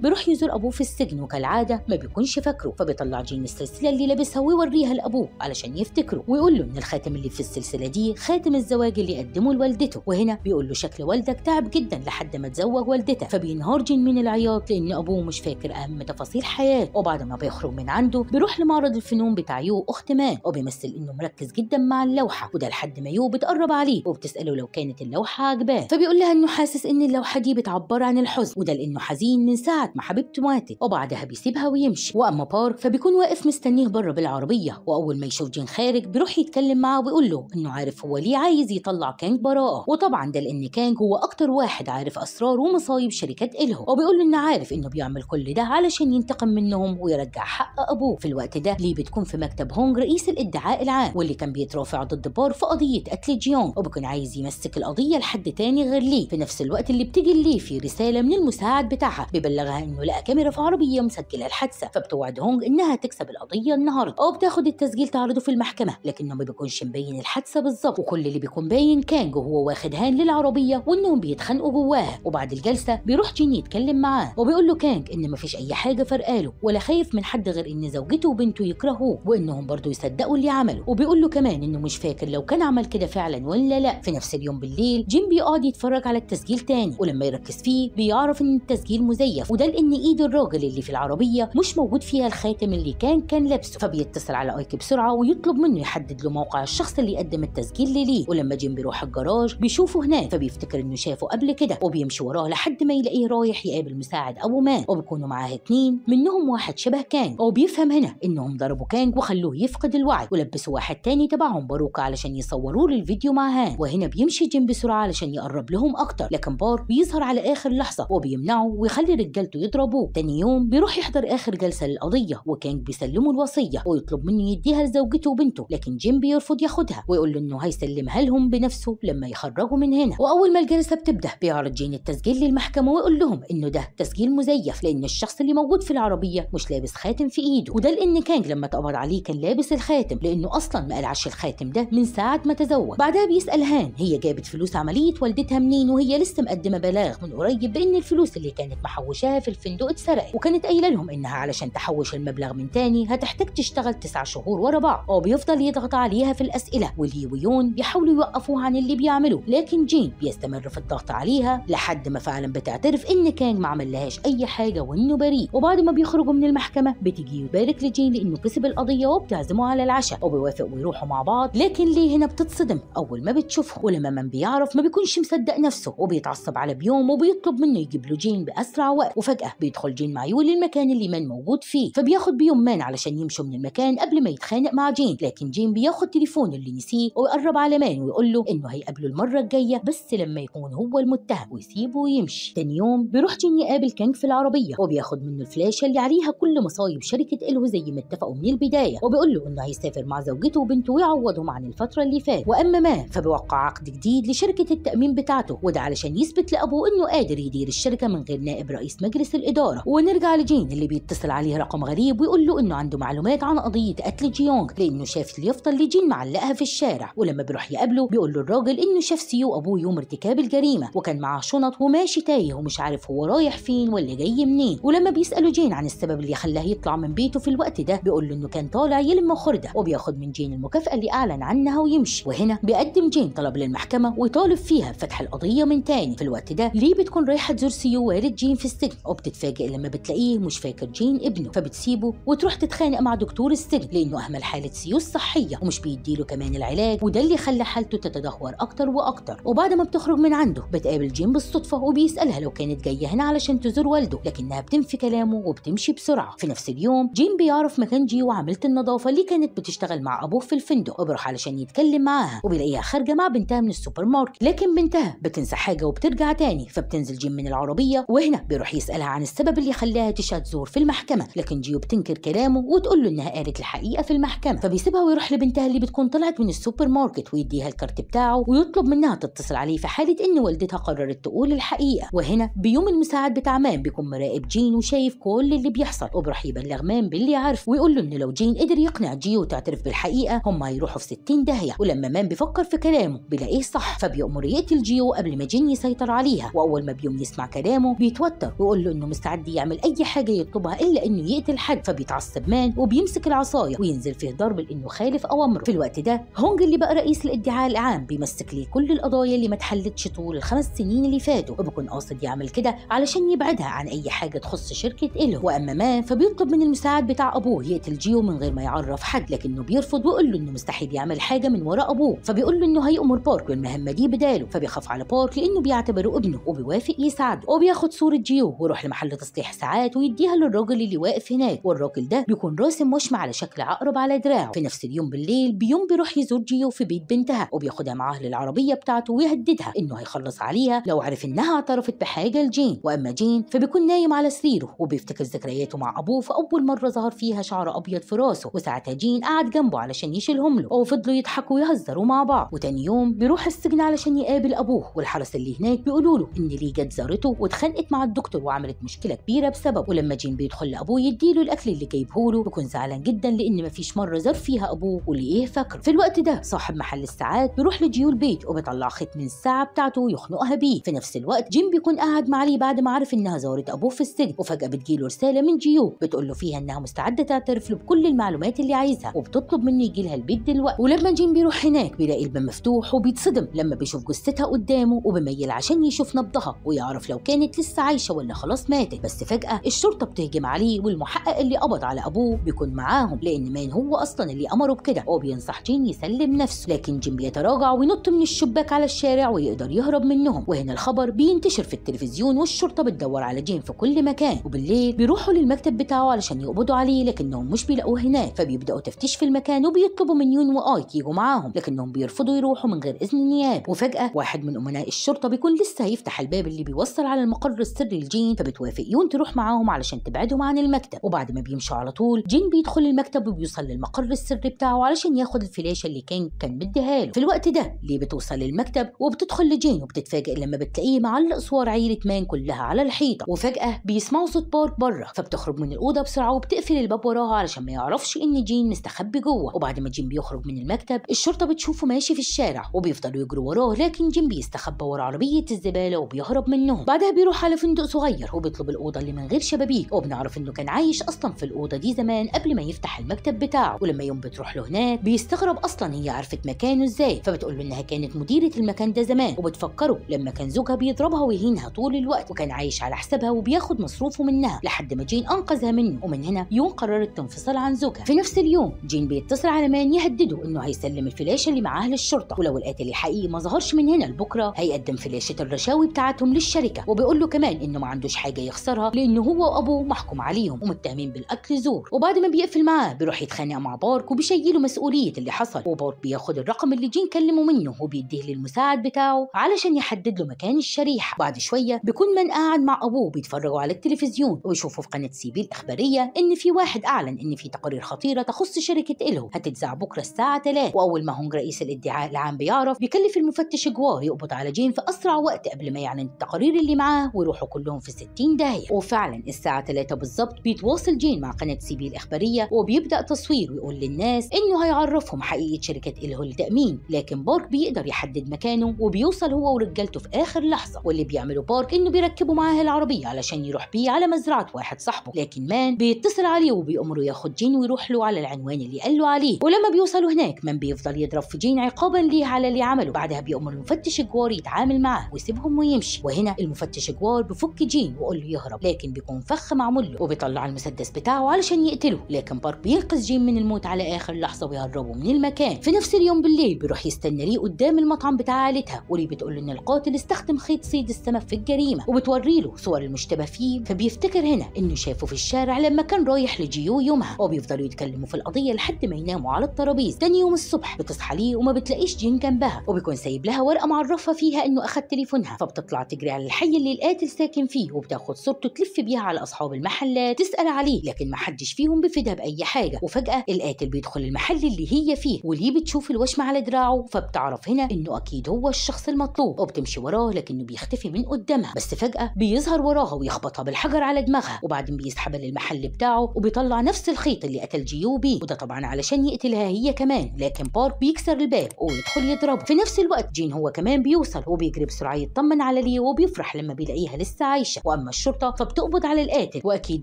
بيروح يزور ابوه في السجن وكالعاده ما بيكونش فاكره فبيطلع جين السلسله اللي لابسها ويوريها لابوه علشان يفتكره ويقول له ان الخاتم اللي في السلسله دي خاتم الزواج اللي قدمه لوالدته وهنا بيقول له شكل والدك تعب جدا لحد ما تزوج والدتك فبينهار جين من العياط لان ابوه مش فاكر اهم تفاصيل حياته وبعد ما بيخرج من عنده بيروح لمعرض الفنون بتاع يو اخت مان وبيمثل انه مركز جدا مع اللوحه وده لحد ما يو بتقرب عليه وبتساله لو كانت اللوحه عاجباه فبيقول لها انه حاسس ان اللوحه دي بتعبر عن الحزن وده لانه حزين من ساعه ما حبيبته ماتت وبعدها بيسيبها ويمشي واما بارك فبيكون واقف مستنيه بره بالعربيه واول ما يشوف جين خارج بيروح يتكلم معاه ويقول له انه عارف هو ليه عايز يطلع كانج براءه وطبعا ده لان كانج هو اكتر واحد عارف اسرار ومصايب شركات الهو وبيقول له انه عارف انه بيعمل كل ده علشان ينتقم منهم ويرجع حق ابوه في الوقت ده ليه بتكون في مكتب هونج رئيس الادعاء العام واللي كان بيترافع ضد بار في قضيه قتل جيون وبيكون عايز يمسك القضيه حد تاني غير ليه في نفس الوقت اللي بتيجي ليه في رساله من المساعد بتاعها بيبلغها انه لقى كاميرا في عربيه مسجله الحادثه فبتوعد هونج انها تكسب القضيه النهارده او بتاخد التسجيل تعرضه في المحكمه لكنه ما بيكونش مبين الحادثه بالظبط وكل اللي بيكون باين كانج وهو واخد هان للعربيه وانهم بيتخانقوا جواها وبعد الجلسه بيروح جيني يتكلم معاه وبيقول له كانج ان مفيش اي حاجه فرقاله ولا خايف من حد غير ان زوجته وبنته يكرهوه وانهم برضه يصدقوا اللي عمله وبيقول له كمان انه مش فاكر لو كان عمل كده فعلا ولا لا في نفس اليوم بالليل جي بعدين بيقعد يتفرج على التسجيل تاني ولما يركز فيه بيعرف ان التسجيل مزيف وده لان ايد الراجل اللي في العربيه مش موجود فيها الخاتم اللي كان كان لابسه فبيتصل على ايكي بسرعه ويطلب منه يحدد له موقع الشخص اللي قدم التسجيل ليه ولما جيم بيروح الجراج بيشوفه هناك فبيفتكر انه شافه قبل كده وبيمشي وراه لحد ما يلاقيه رايح يقابل مساعد ابو مان وبيكونوا معاه اتنين منهم واحد شبه كانج وبيفهم هنا انهم ضربوا كانج وخلوه يفقد الوعي ولبسوا واحد تاني تبعهم باروكه علشان يصوروا له الفيديو مع هان وهنا بيمشي جيم بسرعه علشان يقرب لهم اكتر لكن بار بيظهر على اخر لحظه وبيمنعه ويخلي رجالته يضربوه تاني يوم بيروح يحضر اخر جلسه للقضيه وكانج بيسلمه الوصيه ويطلب منه يديها لزوجته وبنته لكن جيم بيرفض ياخدها ويقول له انه هيسلمها لهم بنفسه لما يخرجوا من هنا واول ما الجلسه بتبدا بيعرض جين التسجيل للمحكمه ويقول لهم انه ده تسجيل مزيف لان الشخص اللي موجود في العربيه مش لابس خاتم في ايده وده لان كانج لما اتقبض عليه كان لابس الخاتم لانه اصلا ما قلعش الخاتم ده من ساعه ما تزوج بعدها بيسال هان هي جابت فلوس عمليه خبرية والدتها منين وهي لسه مقدمة بلاغ من قريب بإن الفلوس اللي كانت محوشاها في الفندق اتسرقت وكانت قايلة لهم إنها علشان تحوش المبلغ من تاني هتحتاج تشتغل تسع شهور ورا بعض وبيفضل يضغط عليها في الأسئلة ويون بيحاولوا يوقفوه عن اللي بيعمله لكن جين بيستمر في الضغط عليها لحد ما فعلا بتعترف إن كان ما عملهاش أي حاجة وإنه بريء وبعد ما بيخرجوا من المحكمة بتيجي يبارك لجين لإنه كسب القضية وبتعزمه على العشاء وبيوافق ويروحوا مع بعض لكن ليه هنا بتتصدم أول ما بتشوفه ولما من بيعرف ما بيكونش مصدق نفسه وبيتعصب على بيوم وبيطلب منه يجيب له جين باسرع وقت وفجاه بيدخل جين مع للمكان اللي مان موجود فيه فبياخد بيوم مان علشان يمشوا من المكان قبل ما يتخانق مع جين لكن جين بياخد تليفونه اللي نسيه ويقرب على مان ويقول له انه هيقابله المره الجايه بس لما يكون هو المتهم ويسيبه ويمشي تاني يوم بيروح جين يقابل كانج في العربيه وبياخد منه الفلاشه اللي عليها كل مصايب شركه الهو زي ما اتفقوا من البدايه وبيقول له انه هيسافر مع زوجته وبنته ويعوضهم عن الفتره اللي فاتت واما ما فبيوقع عقد جديد لشركه التأمين بتاعته وده علشان يثبت لأبوه إنه قادر يدير الشركة من غير نائب رئيس مجلس الإدارة ونرجع لجين اللي بيتصل عليه رقم غريب ويقول له إنه عنده معلومات عن قضية قتل جيونج لأنه شاف اليافطة اللي جين معلقها في الشارع ولما بيروح يقابله بيقول له الراجل إنه شاف سيو أبوه يوم ارتكاب الجريمة وكان معاه شنط وماشي تايه ومش عارف هو رايح فين ولا جاي منين ولما بيسأله جين عن السبب اللي خلاه يطلع من بيته في الوقت ده بيقول له إنه كان طالع يلم خردة وبياخد من جين المكافأة اللي أعلن عنها ويمشي وهنا بيقدم جين طلب للمحكمة ويطالب فيها فتح القضيه من تاني في الوقت ده ليه بتكون رايحه تزور سيو والد جين في السجن وبتتفاجئ لما بتلاقيه مش فاكر جين ابنه فبتسيبه وتروح تتخانق مع دكتور السجن لانه اهمل حاله سيو الصحيه ومش بيديله كمان العلاج وده اللي خلى حالته تتدهور اكتر واكتر وبعد ما بتخرج من عنده بتقابل جين بالصدفه وبيسالها لو كانت جايه هنا علشان تزور والده لكنها بتنفي كلامه وبتمشي بسرعه في نفس اليوم جين بيعرف مكان جي وعامله النظافه اللي كانت بتشتغل مع ابوه في الفندق وبيروح علشان يتكلم معاها وبيلاقيها خارجه مع بنتها من السوبر ماركت لكن بنتها بتنسى حاجة وبترجع تاني فبتنزل جيم من العربية وهنا بيروح يسألها عن السبب اللي خلاها تشا تزور في المحكمة لكن جيو بتنكر كلامه وتقول له إنها قالت الحقيقة في المحكمة فبيسيبها ويروح لبنتها اللي بتكون طلعت من السوبر ماركت ويديها الكارت بتاعه ويطلب منها تتصل عليه في حالة إن والدتها قررت تقول الحقيقة وهنا بيوم المساعد بتاع مام بيكون مراقب جين وشايف كل اللي بيحصل وبيروح يبلغ مام باللي عارفه ويقول له إن لو جين قدر يقنع جيو تعترف بالحقيقة هم هيروحوا في 60 داهية ولما مام بيفكر في كلامه بيلاقيه صح فبيقوم جمهورية الجيو قبل ما جيني يسيطر عليها وأول ما بيوم يسمع كلامه بيتوتر ويقول له إنه مستعد يعمل أي حاجة يطلبها إلا إنه يقتل حد فبيتعصب مان وبيمسك العصاية وينزل فيه ضرب لإنه خالف أوامره في الوقت ده هونج اللي بقى رئيس الادعاء العام بيمسك ليه كل القضايا اللي ما اتحلتش طول الخمس سنين اللي فاتوا وبيكون قاصد يعمل كده علشان يبعدها عن أي حاجة تخص شركة إله وأما مان فبيطلب من المساعد بتاع أبوه يقتل جيو من غير ما يعرف حد لكنه بيرفض ويقول له إنه مستحيل يعمل حاجة من ورا أبوه فبيقول له إنه هيأمر بارك والمهمة دي بداية باله فبيخاف على بارك لانه بيعتبره ابنه وبيوافق يساعده وبياخد صوره جيو ويروح لمحل تصليح ساعات ويديها للراجل اللي واقف هناك والراجل ده بيكون راسم وشم على شكل عقرب على دراعه في نفس اليوم بالليل بيوم بيروح يزور جيو في بيت بنتها وبياخدها معاه للعربيه بتاعته ويهددها انه هيخلص عليها لو عرف انها اعترفت بحاجه لجين واما جين فبيكون نايم على سريره وبيفتكر ذكرياته مع ابوه في اول مره ظهر فيها شعر ابيض في راسه وساعتها جين قعد جنبه علشان يشيلهم له وفضلوا يضحكوا ويهزروا مع بعض وتاني يوم بيروح السجن علشان يقابل ابوه والحرس اللي هناك بيقولوا له ان ليه جت زارته واتخانقت مع الدكتور وعملت مشكله كبيره بسببه ولما جين بيدخل لابوه يديله الاكل اللي جايبه له بيكون زعلان جدا لان مفيش مره زار فيها ابوه وليه فاكره في الوقت ده صاحب محل الساعات بيروح لجيو البيت وبيطلع خيط من الساعه بتاعته يخنقها بيه في نفس الوقت جين بيكون قاعد مع ليه بعد ما عرف انها زارت ابوه في السجن وفجاه بتجيله رساله من جيو بتقول له فيها انها مستعده تعترف له بكل المعلومات اللي عايزها وبتطلب منه يجي لها البيت دلوقتي ولما جين بيروح هناك بيلاقي الباب مفتوح وبيتصدم لما بيشوف جثتها قدامه وبميل عشان يشوف نبضها ويعرف لو كانت لسه عايشه ولا خلاص ماتت بس فجاه الشرطه بتهجم عليه والمحقق اللي قبض على ابوه بيكون معاهم لان مان هو اصلا اللي امره بكده وبينصح جين يسلم نفسه لكن جيم بيتراجع وينط من الشباك على الشارع ويقدر يهرب منهم وهنا الخبر بينتشر في التلفزيون والشرطه بتدور على جين في كل مكان وبالليل بيروحوا للمكتب بتاعه علشان يقبضوا عليه لكنهم مش بيلاقوه هناك فبيبداوا تفتيش في المكان وبيطلبوا من يون وايك يجوا معاهم لكنهم بيرفضوا يروحوا من غير اذن النياب وفجاه الحقيقه واحد من أمناء الشرطة بيكون لسه هيفتح الباب اللي بيوصل على المقر السري لجين فبتوافق يون تروح معاهم علشان تبعدهم عن المكتب وبعد ما بيمشوا على طول جين بيدخل المكتب وبيوصل للمقر السري بتاعه علشان ياخد الفلاشة اللي كان كان مديها له في الوقت ده ليه بتوصل للمكتب وبتدخل لجين وبتتفاجئ لما بتلاقيه معلق صور عيلة مان كلها على الحيطة وفجأة بيسمعوا صوت بارك بره فبتخرج من الأوضة بسرعة وبتقفل الباب وراها علشان ما يعرفش إن جين مستخبي جوه وبعد ما جين بيخرج من المكتب الشرطة بتشوفه ماشي في الشارع وبيفضلوا يجروا وراه ولكن جيمبي يستخبى ورا عربية الزبالة وبيهرب منهم بعدها بيروح على فندق صغير وبيطلب الأوضة اللي من غير شبابيك وبنعرف إنه كان عايش أصلا في الأوضة دي زمان قبل ما يفتح المكتب بتاعه ولما يوم بتروح له هناك بيستغرب أصلا هي عرفت مكانه إزاي فبتقول له إنها كانت مديرة المكان ده زمان وبتفكره لما كان زوجها بيضربها ويهينها طول الوقت وكان عايش على حسابها وبياخد مصروفه منها لحد ما جين أنقذها منه ومن هنا يوم قررت تنفصل عن زوجها في نفس اليوم جين بيتصل على مان يهدده إنه هيسلم الفلاشة اللي معاه للشرطة ولو القاتل الحقيقي ما ظهرش بيروحش من هنا لبكره هيقدم فلاشة الرشاوي بتاعتهم للشركه وبيقول له كمان انه ما عندوش حاجه يخسرها لان هو وابوه محكوم عليهم ومتهمين بالقتل زور وبعد ما بيقفل معاه بيروح يتخانق مع بارك وبيشيله مسؤوليه اللي حصل وبارك بياخد الرقم اللي جين كلمه منه وبيديه للمساعد بتاعه علشان يحدد له مكان الشريحه بعد شويه بيكون من قاعد مع ابوه بيتفرجوا على التلفزيون ويشوفوا في قناه سي بي الاخباريه ان في واحد اعلن ان في تقارير خطيره تخص شركه الهو هتتذاع بكره الساعه 3 واول ما هونج رئيس الادعاء العام بيعرف بيكلف المفتش شجوار يقبض على جين في أسرع وقت قبل ما يعلن التقارير اللي معاه ويروحوا كلهم في 60 داهية وفعلا الساعة 3 بالظبط بيتواصل جين مع قناة سي بي الإخبارية وبيبدأ تصوير ويقول للناس إنه هيعرفهم حقيقة شركة إلهو للتأمين لكن بارك بيقدر يحدد مكانه وبيوصل هو ورجالته في آخر لحظة واللي بيعمله بارك إنه بيركبوا معاه العربية علشان يروح بيه على مزرعة واحد صاحبه لكن مان بيتصل عليه وبيأمره ياخد جين ويروح له على العنوان اللي قال له عليه ولما بيوصلوا هناك مان بيفضل يضرب في جين عقابا ليه على اللي عمله بعدها بيأمر المفتش جوار يتعامل معاه ويسيبهم ويمشي وهنا المفتش الجوار بفك جين ويقول له يهرب لكن بيكون فخ معمول له وبيطلع المسدس بتاعه علشان يقتله لكن بارك بينقذ جين من الموت على اخر لحظه ويهربه من المكان في نفس اليوم بالليل بيروح يستنى ليه قدام المطعم بتاع عائلتها وري بتقول له ان القاتل استخدم خيط صيد السمك في الجريمه وبتوري له صور المشتبه فيه فبيفتكر هنا انه شافه في الشارع لما كان رايح لجيو يومها وبيفضلوا يتكلموا في القضيه لحد ما يناموا على الترابيزه تاني يوم الصبح بتصحى ليه وما بتلاقيش جين جنبها وبيكون سايب لها ورقه معرفه فيها انه اخذ تليفونها فبتطلع تجري على الحي اللي القاتل ساكن فيه وبتاخد صورته تلف بيها على اصحاب المحلات تسال عليه لكن ما حدش فيهم بفيدها باي حاجه وفجاه القاتل بيدخل المحل اللي هي فيه وليه بتشوف الوشم على دراعه فبتعرف هنا انه اكيد هو الشخص المطلوب وبتمشي وراه لكنه بيختفي من قدامها بس فجاه بيظهر وراها ويخبطها بالحجر على دماغها وبعدين بيسحبها للمحل بتاعه وبيطلع نفس الخيط اللي قتل جيو بيه وده طبعا علشان يقتلها هي كمان لكن بارك بيكسر الباب ويدخل يضربه في نفس الوقت جين الأمين هو كمان بيوصل وبيجري بسرعة يطمن على ليه وبيفرح لما بيلاقيها لسه عايشة وأما الشرطة فبتقبض على القاتل وأكيد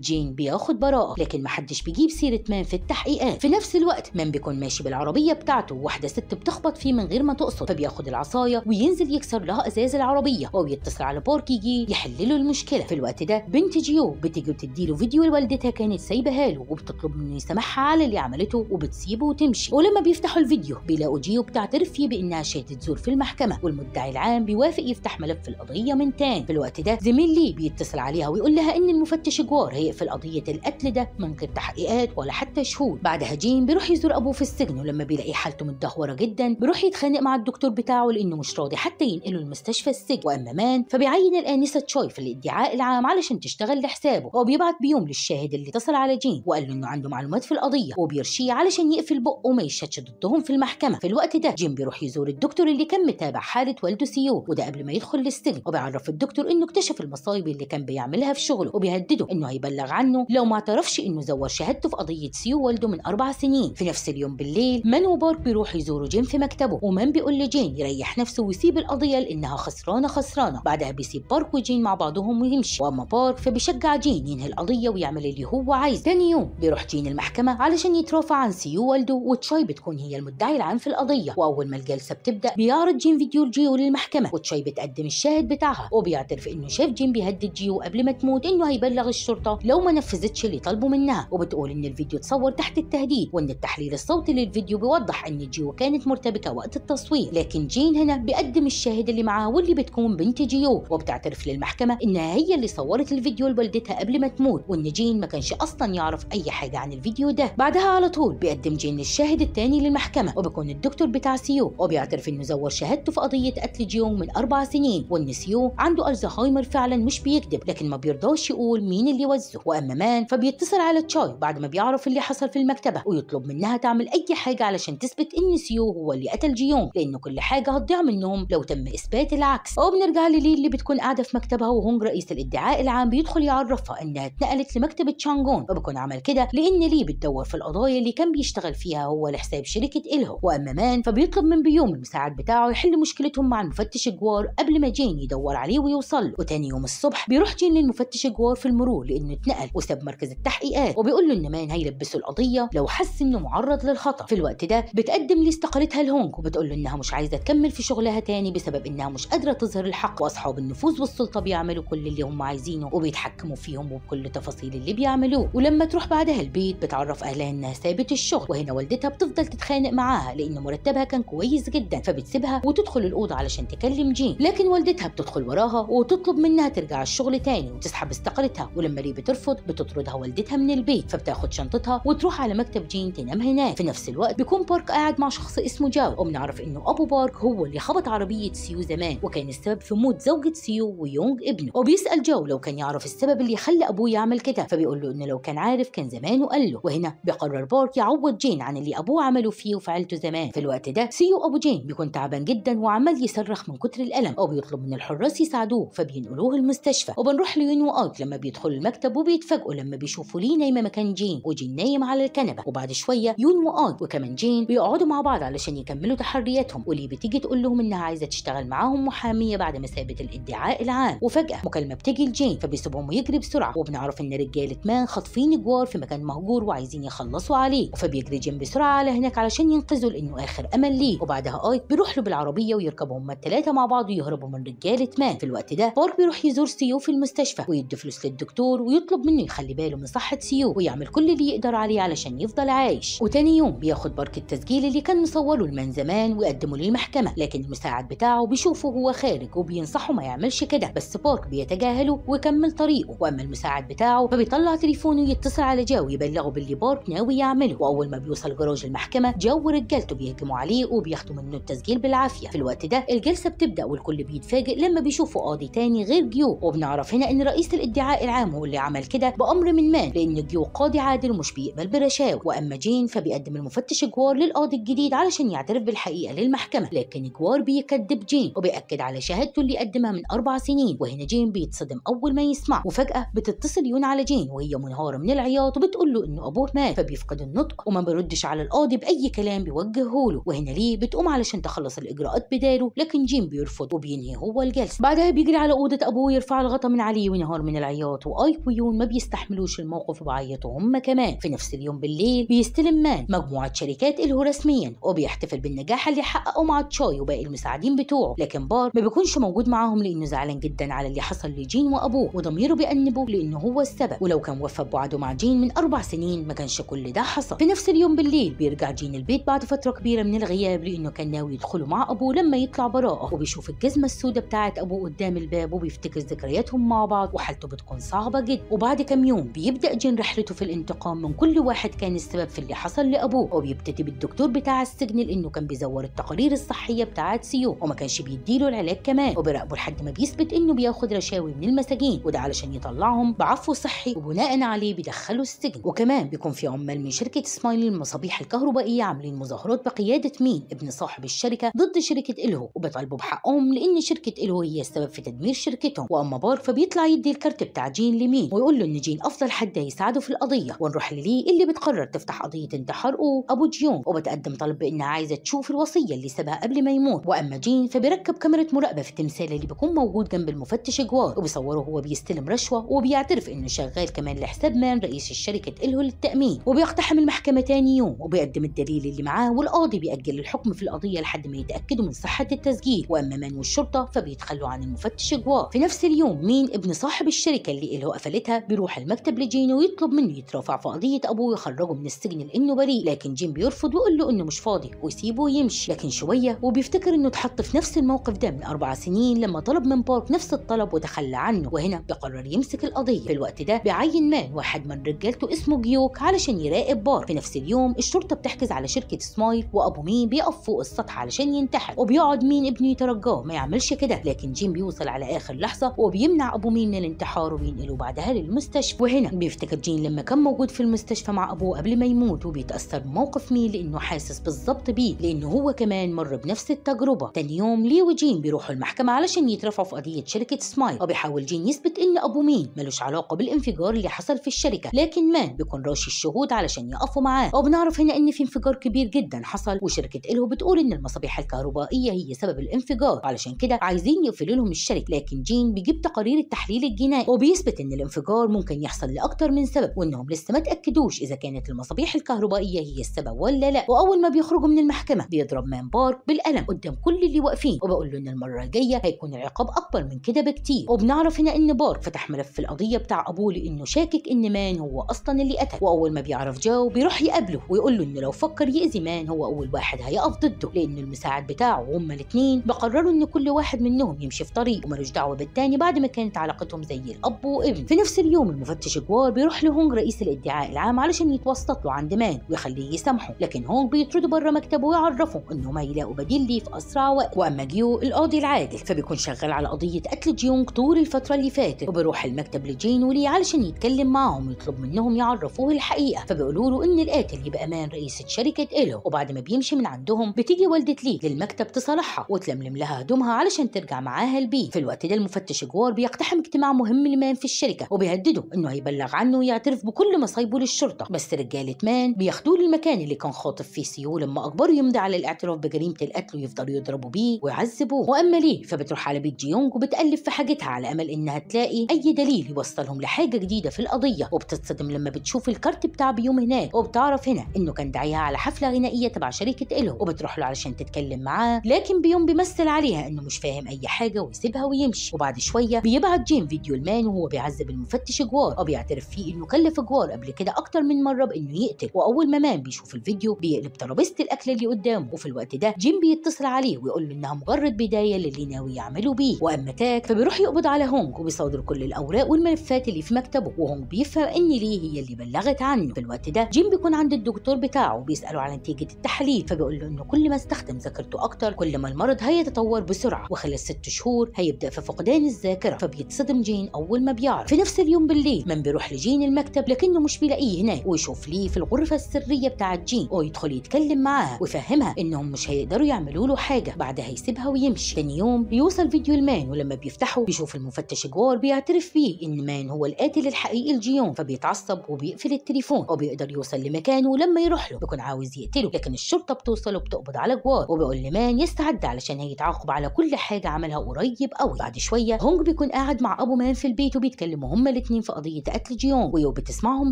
جين بياخد براءة لكن محدش بيجيب سيرة مان في التحقيقات في نفس الوقت مان بيكون ماشي بالعربية بتاعته وواحدة ست بتخبط فيه من غير ما تقصد فبياخد العصاية وينزل يكسر لها ازاز العربيه وبيتصل على بوركي جي يحل له المشكله في الوقت ده بنت جيو بتيجي له فيديو لوالدتها كانت سايبها له وبتطلب منه يسامحها على اللي عملته وبتسيبه وتمشي ولما بيفتحوا الفيديو بيلاقوا جيو بتعترف فيه بانها شهدت زور في المحكمه المحكمه والمدعي العام بيوافق يفتح ملف القضيه من تاني في الوقت ده زميل لي بيتصل عليها ويقول لها ان المفتش جوار هيقفل قضيه القتل ده من غير تحقيقات ولا حتى شهود بعدها جيم بيروح يزور ابوه في السجن ولما بيلاقي حالته متدهوره جدا بيروح يتخانق مع الدكتور بتاعه لانه مش راضي حتى ينقله المستشفى السجن واما مان فبيعين الانسه تشوي في الادعاء العام علشان تشتغل لحسابه هو بيبعت بيوم للشاهد اللي اتصل على جيم وقال له انه عنده معلومات في القضيه وبيرشيه علشان يقفل بقه وما يشهدش ضدهم في المحكمه في الوقت ده جيم بيروح يزور الدكتور اللي كان تابع حالة والده سيو وده قبل ما يدخل للسجن وبيعرف الدكتور انه اكتشف المصايب اللي كان بيعملها في شغله وبيهدده انه هيبلغ عنه لو ما اعترفش انه زور شهادته في قضية سيو والده من اربع سنين في نفس اليوم بالليل مان وبارك بيروح يزوروا جين في مكتبه ومان بيقول لجين يريح نفسه ويسيب القضية لانها خسرانة خسرانة بعدها بيسيب بارك وجين مع بعضهم ويمشي واما بارك فبيشجع جين ينهي القضية ويعمل اللي هو عايزه تاني يوم بيروح جين المحكمة علشان يترافع عن سيو والده وتشاي بتكون هي المدعي العام في القضية واول ما الجلسة بتبدأ بيعرض جين فيديو لجيو للمحكمة وتشاي بتقدم الشاهد بتاعها وبيعترف إنه شاف جيم بيهدد جيو قبل ما تموت إنه هيبلغ الشرطة لو ما نفذتش اللي طلبوا منها وبتقول إن الفيديو اتصور تحت التهديد وإن التحليل الصوتي للفيديو بيوضح إن جيو كانت مرتبكة وقت التصوير لكن جين هنا بيقدم الشاهد اللي معاها واللي بتكون بنت جيو وبتعترف للمحكمة إنها هي اللي صورت الفيديو لوالدتها قبل ما تموت وإن جين ما كانش أصلا يعرف أي حاجة عن الفيديو ده بعدها على طول بيقدم جين الشاهد التاني للمحكمة وبيكون الدكتور بتاع سيو وبيعترف إنه زور شهادة شاهدته في قضيه قتل جيونغ من اربع سنين والنسيو عنده الزهايمر فعلا مش بيكذب لكن ما بيرضاش يقول مين اللي وزه واما مان فبيتصل على تشاي بعد ما بيعرف اللي حصل في المكتبه ويطلب منها تعمل اي حاجه علشان تثبت ان سيو هو اللي قتل جيونغ لان كل حاجه هتضيع منهم لو تم اثبات العكس وبنرجع للي اللي بتكون قاعده في مكتبها وهونج رئيس الادعاء العام بيدخل يعرفها انها اتنقلت لمكتب تشانجون وبكون عمل كده لان ليه بتدور في القضايا اللي كان بيشتغل فيها هو لحساب شركه الهو واما مان فبيطلب من بيوم المساعد بتاعه يحل يحل مشكلتهم مع المفتش جوار قبل ما جين يدور عليه ويوصل له وتاني يوم الصبح بيروح جين للمفتش جوار في المرور لانه اتنقل وساب مركز التحقيقات وبيقول له ان مان هيلبسه القضيه لو حس انه معرض للخطر في الوقت ده بتقدم لاستقالتها لهونج وبتقول له انها مش عايزه تكمل في شغلها تاني بسبب انها مش قادره تظهر الحق واصحاب النفوذ والسلطه بيعملوا كل اللي هم عايزينه وبيتحكموا فيهم وبكل تفاصيل اللي بيعملوه ولما تروح بعدها البيت بتعرف اهلها انها سابت الشغل وهنا والدتها بتفضل تتخانق معاها لان مرتبها كان كويس جدا فبتسيبها وت وتدخل الأوضة علشان تكلم جين لكن والدتها بتدخل وراها وتطلب منها ترجع الشغل تاني وتسحب استقالتها ولما ري بترفض بتطردها والدتها من البيت فبتاخد شنطتها وتروح على مكتب جين تنام هناك في نفس الوقت بيكون بارك قاعد مع شخص اسمه جاو وبنعرف انه ابو بارك هو اللي خبط عربية سيو زمان وكان السبب في موت زوجة سيو ويونج ابنه وبيسأل جاو لو كان يعرف السبب اللي خلى ابوه يعمل كده فبيقول له انه لو كان عارف كان زمان وقال له وهنا بيقرر بارك يعوض جين عن اللي ابوه عمله فيه وفعلته زمان في الوقت ده سيو ابو جين بيكون تعبان جدا جدا وعمال يصرخ من كتر الألم أو بيطلب من الحراس يساعدوه فبينقلوه المستشفى وبنروح لين وآيت لما بيدخل المكتب وبيتفاجئوا لما بيشوفوا ليه نايمة مكان جين وجين نايم على الكنبة وبعد شوية يون وآيت وكمان جين بيقعدوا مع بعض علشان يكملوا تحرياتهم وليه بتيجي تقول لهم إنها عايزة تشتغل معاهم محامية بعد ما سابت الادعاء العام وفجأة مكالمة بتيجي لجين فبيسيبهم ويجري بسرعة وبنعرف إن رجالة مان خاطفين جوار في مكان مهجور وعايزين يخلصوا عليه فبيجري جين بسرعة على هناك علشان ينقذوا لأنه آخر أمل ليه وبعدها ايك بيروح له بالعربية العربيه ويركبوا هما الثلاثه مع بعض ويهربوا من رجاله مان في الوقت ده بورك بيروح يزور سيو في المستشفى ويدي فلوس للدكتور ويطلب منه يخلي باله من صحه سيو ويعمل كل اللي يقدر عليه علشان يفضل عايش وتاني يوم بياخد بارك التسجيل اللي كان مصوره لمان زمان ويقدمه للمحكمه لكن المساعد بتاعه بيشوفه وهو خارج وبينصحه ما يعملش كده بس بارك بيتجاهله ويكمل طريقه واما المساعد بتاعه فبيطلع تليفونه يتصل على جاو يبلغه باللي بارك ناوي يعمله واول ما بيوصل جراج المحكمه جاو ورجالته بيهجموا عليه وبياخدوا منه التسجيل بالعافيه في الوقت ده الجلسه بتبدا والكل بيتفاجئ لما بيشوفوا قاضي تاني غير جيو وبنعرف هنا ان رئيس الادعاء العام هو اللي عمل كده بامر من مان لان جيو قاضي عادل ومش بيقبل برشاوى واما جين فبيقدم المفتش جوار للقاضي الجديد علشان يعترف بالحقيقه للمحكمه لكن جوار بيكذب جين وبياكد على شهادته اللي قدمها من اربع سنين وهنا جين بيتصدم اول ما يسمع وفجاه بتتصل يون على جين وهي منهاره من العياط وبتقول له انه ابوه مات فبيفقد النطق وما بيردش على القاضي باي كلام بيوجهه له وهنا ليه بتقوم علشان تخلص الاجراءات وقت بداله لكن جيم بيرفض وبينهي هو الجلسة بعدها بيجري على أوضة أبوه يرفع الغطا من عليه وينهار من العياط وأيك ويون ما بيستحملوش الموقف وبيعيطوا هما كمان في نفس اليوم بالليل بيستلم مان مجموعة شركات إله رسميا وبيحتفل بالنجاح اللي حققه مع تشاي وباقي المساعدين بتوعه لكن بار ما بيكونش موجود معاهم لأنه زعلان جدا على اللي حصل لجين وأبوه وضميره بيأنبه لأنه هو السبب ولو كان وفى بوعده مع جين من أربع سنين ما كانش كل ده حصل في نفس اليوم بالليل بيرجع جين البيت بعد فترة كبيرة من الغياب لأنه كان ناوي يدخله مع أبوه أبوه لما يطلع براءة وبيشوف الجزمة السوداء بتاعت أبوه قدام الباب وبيفتكر ذكرياتهم مع بعض وحالته بتكون صعبة جدا وبعد كام يوم بيبدأ جين رحلته في الانتقام من كل واحد كان السبب في اللي حصل لأبوه وبيبتدي بالدكتور بتاع السجن لأنه كان بيزور التقارير الصحية بتاعت سيو وما كانش بيديله العلاج كمان وبيراقبه لحد ما بيثبت إنه بياخد رشاوي من المساجين وده علشان يطلعهم بعفو صحي وبناء عليه بيدخله السجن وكمان بيكون في عمال من شركة سمايل المصابيح الكهربائية عاملين مظاهرات بقيادة مين ابن صاحب الشركة ضد شركة إله وبيطالبوا بحقهم لأن شركة إلهو هي السبب في تدمير شركتهم وأما بار فبيطلع يدي الكارت بتاع جين لمين ويقول له إن جين أفضل حد هيساعده في القضية ونروح للي اللي بتقرر تفتح قضية انتحار أبو جيون وبتقدم طلب بإنها عايزة تشوف الوصية اللي سابها قبل ما يموت وأما جين فبيركب كاميرا مراقبة في التمثال اللي بيكون موجود جنب المفتش جوار وبيصوره هو بيستلم رشوة وبيعترف إنه شغال كمان لحساب مان رئيس الشركة إلهو للتأمين وبيقتحم المحكمة تاني يوم وبيقدم الدليل اللي معاه والقاضي بيأجل الحكم في القضية لحد ما يتأكد يستفيدوا من صحة التسجيل وأما من والشرطة فبيتخلوا عن المفتش جوا في نفس اليوم مين ابن صاحب الشركة اللي إله قفلتها بيروح المكتب لجين ويطلب منه يترافع في قضية أبوه ويخرجه من السجن لأنه بريء لكن جين بيرفض ويقول له إنه مش فاضي ويسيبه ويمشي لكن شوية وبيفتكر إنه اتحط في نفس الموقف ده من أربع سنين لما طلب من بارك نفس الطلب وتخلى عنه وهنا بيقرر يمسك القضية في الوقت ده بيعين مان واحد من رجالته اسمه جيوك علشان يراقب بارك في نفس اليوم الشرطة بتحجز على شركة سمايل وأبو مين بيقف فوق السطح علشان ينتحر واحد وبيقعد مين ابنه يترجاه ما يعملش كده لكن جيم بيوصل على اخر لحظه وبيمنع ابو مين من الانتحار وبينقله بعدها للمستشفى وهنا بيفتكر جين لما كان موجود في المستشفى مع ابوه قبل ما يموت وبيتاثر بموقف مين لانه حاسس بالظبط بيه لانه هو كمان مر بنفس التجربه تاني يوم ليه وجين بيروحوا المحكمه علشان يترفعوا في قضيه شركه سمايل وبيحاول جين يثبت ان ابو مين ملوش علاقه بالانفجار اللي حصل في الشركه لكن مان بيكون راشي الشهود علشان يقفوا معاه وبنعرف هنا ان في انفجار كبير جدا حصل وشركه الهو بتقول ان المصابيح الكهرباء الكهربائية هي سبب الانفجار علشان كده عايزين يقفلوا لهم الشركة لكن جين بيجيب تقارير التحليل الجنائي وبيثبت ان الانفجار ممكن يحصل لأكتر من سبب وانهم لسه ما تأكدوش اذا كانت المصابيح الكهربائية هي السبب ولا لا وأول ما بيخرجوا من المحكمة بيضرب مان بارك بالقلم قدام كل اللي واقفين وبقول له ان المرة الجاية هيكون العقاب أكبر من كده بكتير وبنعرف هنا ان بارك فتح ملف القضية بتاع أبوه لأنه شاكك ان مان هو أصلا اللي قتل وأول ما بيعرف جاو بيروح يقابله ويقول له انه لو فكر يأذي مان هو أول واحد هيقف ضده لأن المساعد بتاعه بتاعه هما الاثنين بقرروا ان كل واحد منهم يمشي في طريق ومالوش دعوه بالتاني بعد ما كانت علاقتهم زي الاب وابن في نفس اليوم المفتش جوار بيروح لهونج رئيس الادعاء العام علشان يتوسط له عند مان ويخليه يسامحه لكن هونج بيطرده بره مكتبه ويعرفه انه ما يلاقوا بديل ليه في اسرع وقت واما جيو القاضي العادل فبيكون شغال على قضيه قتل جيونج طول الفتره اللي فاتت وبيروح المكتب لجين ولي علشان يتكلم معاهم ويطلب منهم يعرفوه الحقيقه فبيقولوا له ان القاتل يبقى مان رئيسه شركه اله وبعد ما بيمشي من عندهم بتيجي والده ليه للمكتب المكتب تصالحها وتلملم لها هدومها علشان ترجع معاها البيت في الوقت ده المفتش جوار بيقتحم اجتماع مهم لمان في الشركه وبيهدده انه هيبلغ عنه ويعترف بكل مصايبه للشرطه بس رجاله مان بياخدوه للمكان اللي كان خاطف فيه سيو لما اكبره يمضي على الاعتراف بجريمه القتل ويفضلوا يضربوا بيه ويعذبوه واما ليه فبتروح على بيت جيونج وبتالف في حاجتها على امل انها تلاقي اي دليل يوصلهم لحاجه جديده في القضيه وبتتصدم لما بتشوف الكارت بتاع بيوم هناك وبتعرف هنا انه كان داعيها على حفله غنائيه تبع شركه الو وبتروح له علشان تتكلم معاه لكن بيوم بيمثل عليها انه مش فاهم اي حاجه ويسيبها ويمشي وبعد شويه بيبعت جيم فيديو لمان وهو بيعذب المفتش جوار وبيعترف فيه انه كلف جوار قبل كده اكتر من مره بانه يقتل واول ما مان بيشوف الفيديو بيقلب ترابيزه الاكل اللي قدامه وفي الوقت ده جيم بيتصل عليه ويقول له انها مجرد بدايه للي ناوي يعمله بيه واما تاك فبيروح يقبض على هونج وبيصادر كل الاوراق والملفات اللي في مكتبه وهونج بيفهم ان ليه هي اللي بلغت عنه في الوقت ده جيم بيكون عند الدكتور بتاعه وبيساله على نتيجه التحليل فبيقول له انه كل ما استخدم ذاكرته اكتر اكتر كل ما المرض هيتطور بسرعه وخلال ست شهور هيبدا في فقدان الذاكره فبيتصدم جين اول ما بيعرف في نفس اليوم بالليل من بيروح لجين المكتب لكنه مش بيلاقيه هناك ويشوف ليه في الغرفه السريه بتاعت جين ويدخل يتكلم معاها ويفهمها انهم مش هيقدروا يعملوا له حاجه بعدها يسيبها ويمشي تاني يوم بيوصل فيديو المان ولما بيفتحه بيشوف المفتش جوار بيعترف بيه ان مان هو القاتل الحقيقي لجيون فبيتعصب وبيقفل التليفون وبيقدر يوصل لمكانه لما يروح له بيكون عاوز يقتله لكن الشرطه بتوصل وبتقبض على جوار وبيقول لمان كان يستعد علشان هيتعاقب على كل حاجة عملها قريب أو بعد شوية هونج بيكون قاعد مع أبو مان في البيت وبيتكلموا هما الاتنين في قضية قتل جيون ويو بتسمعهم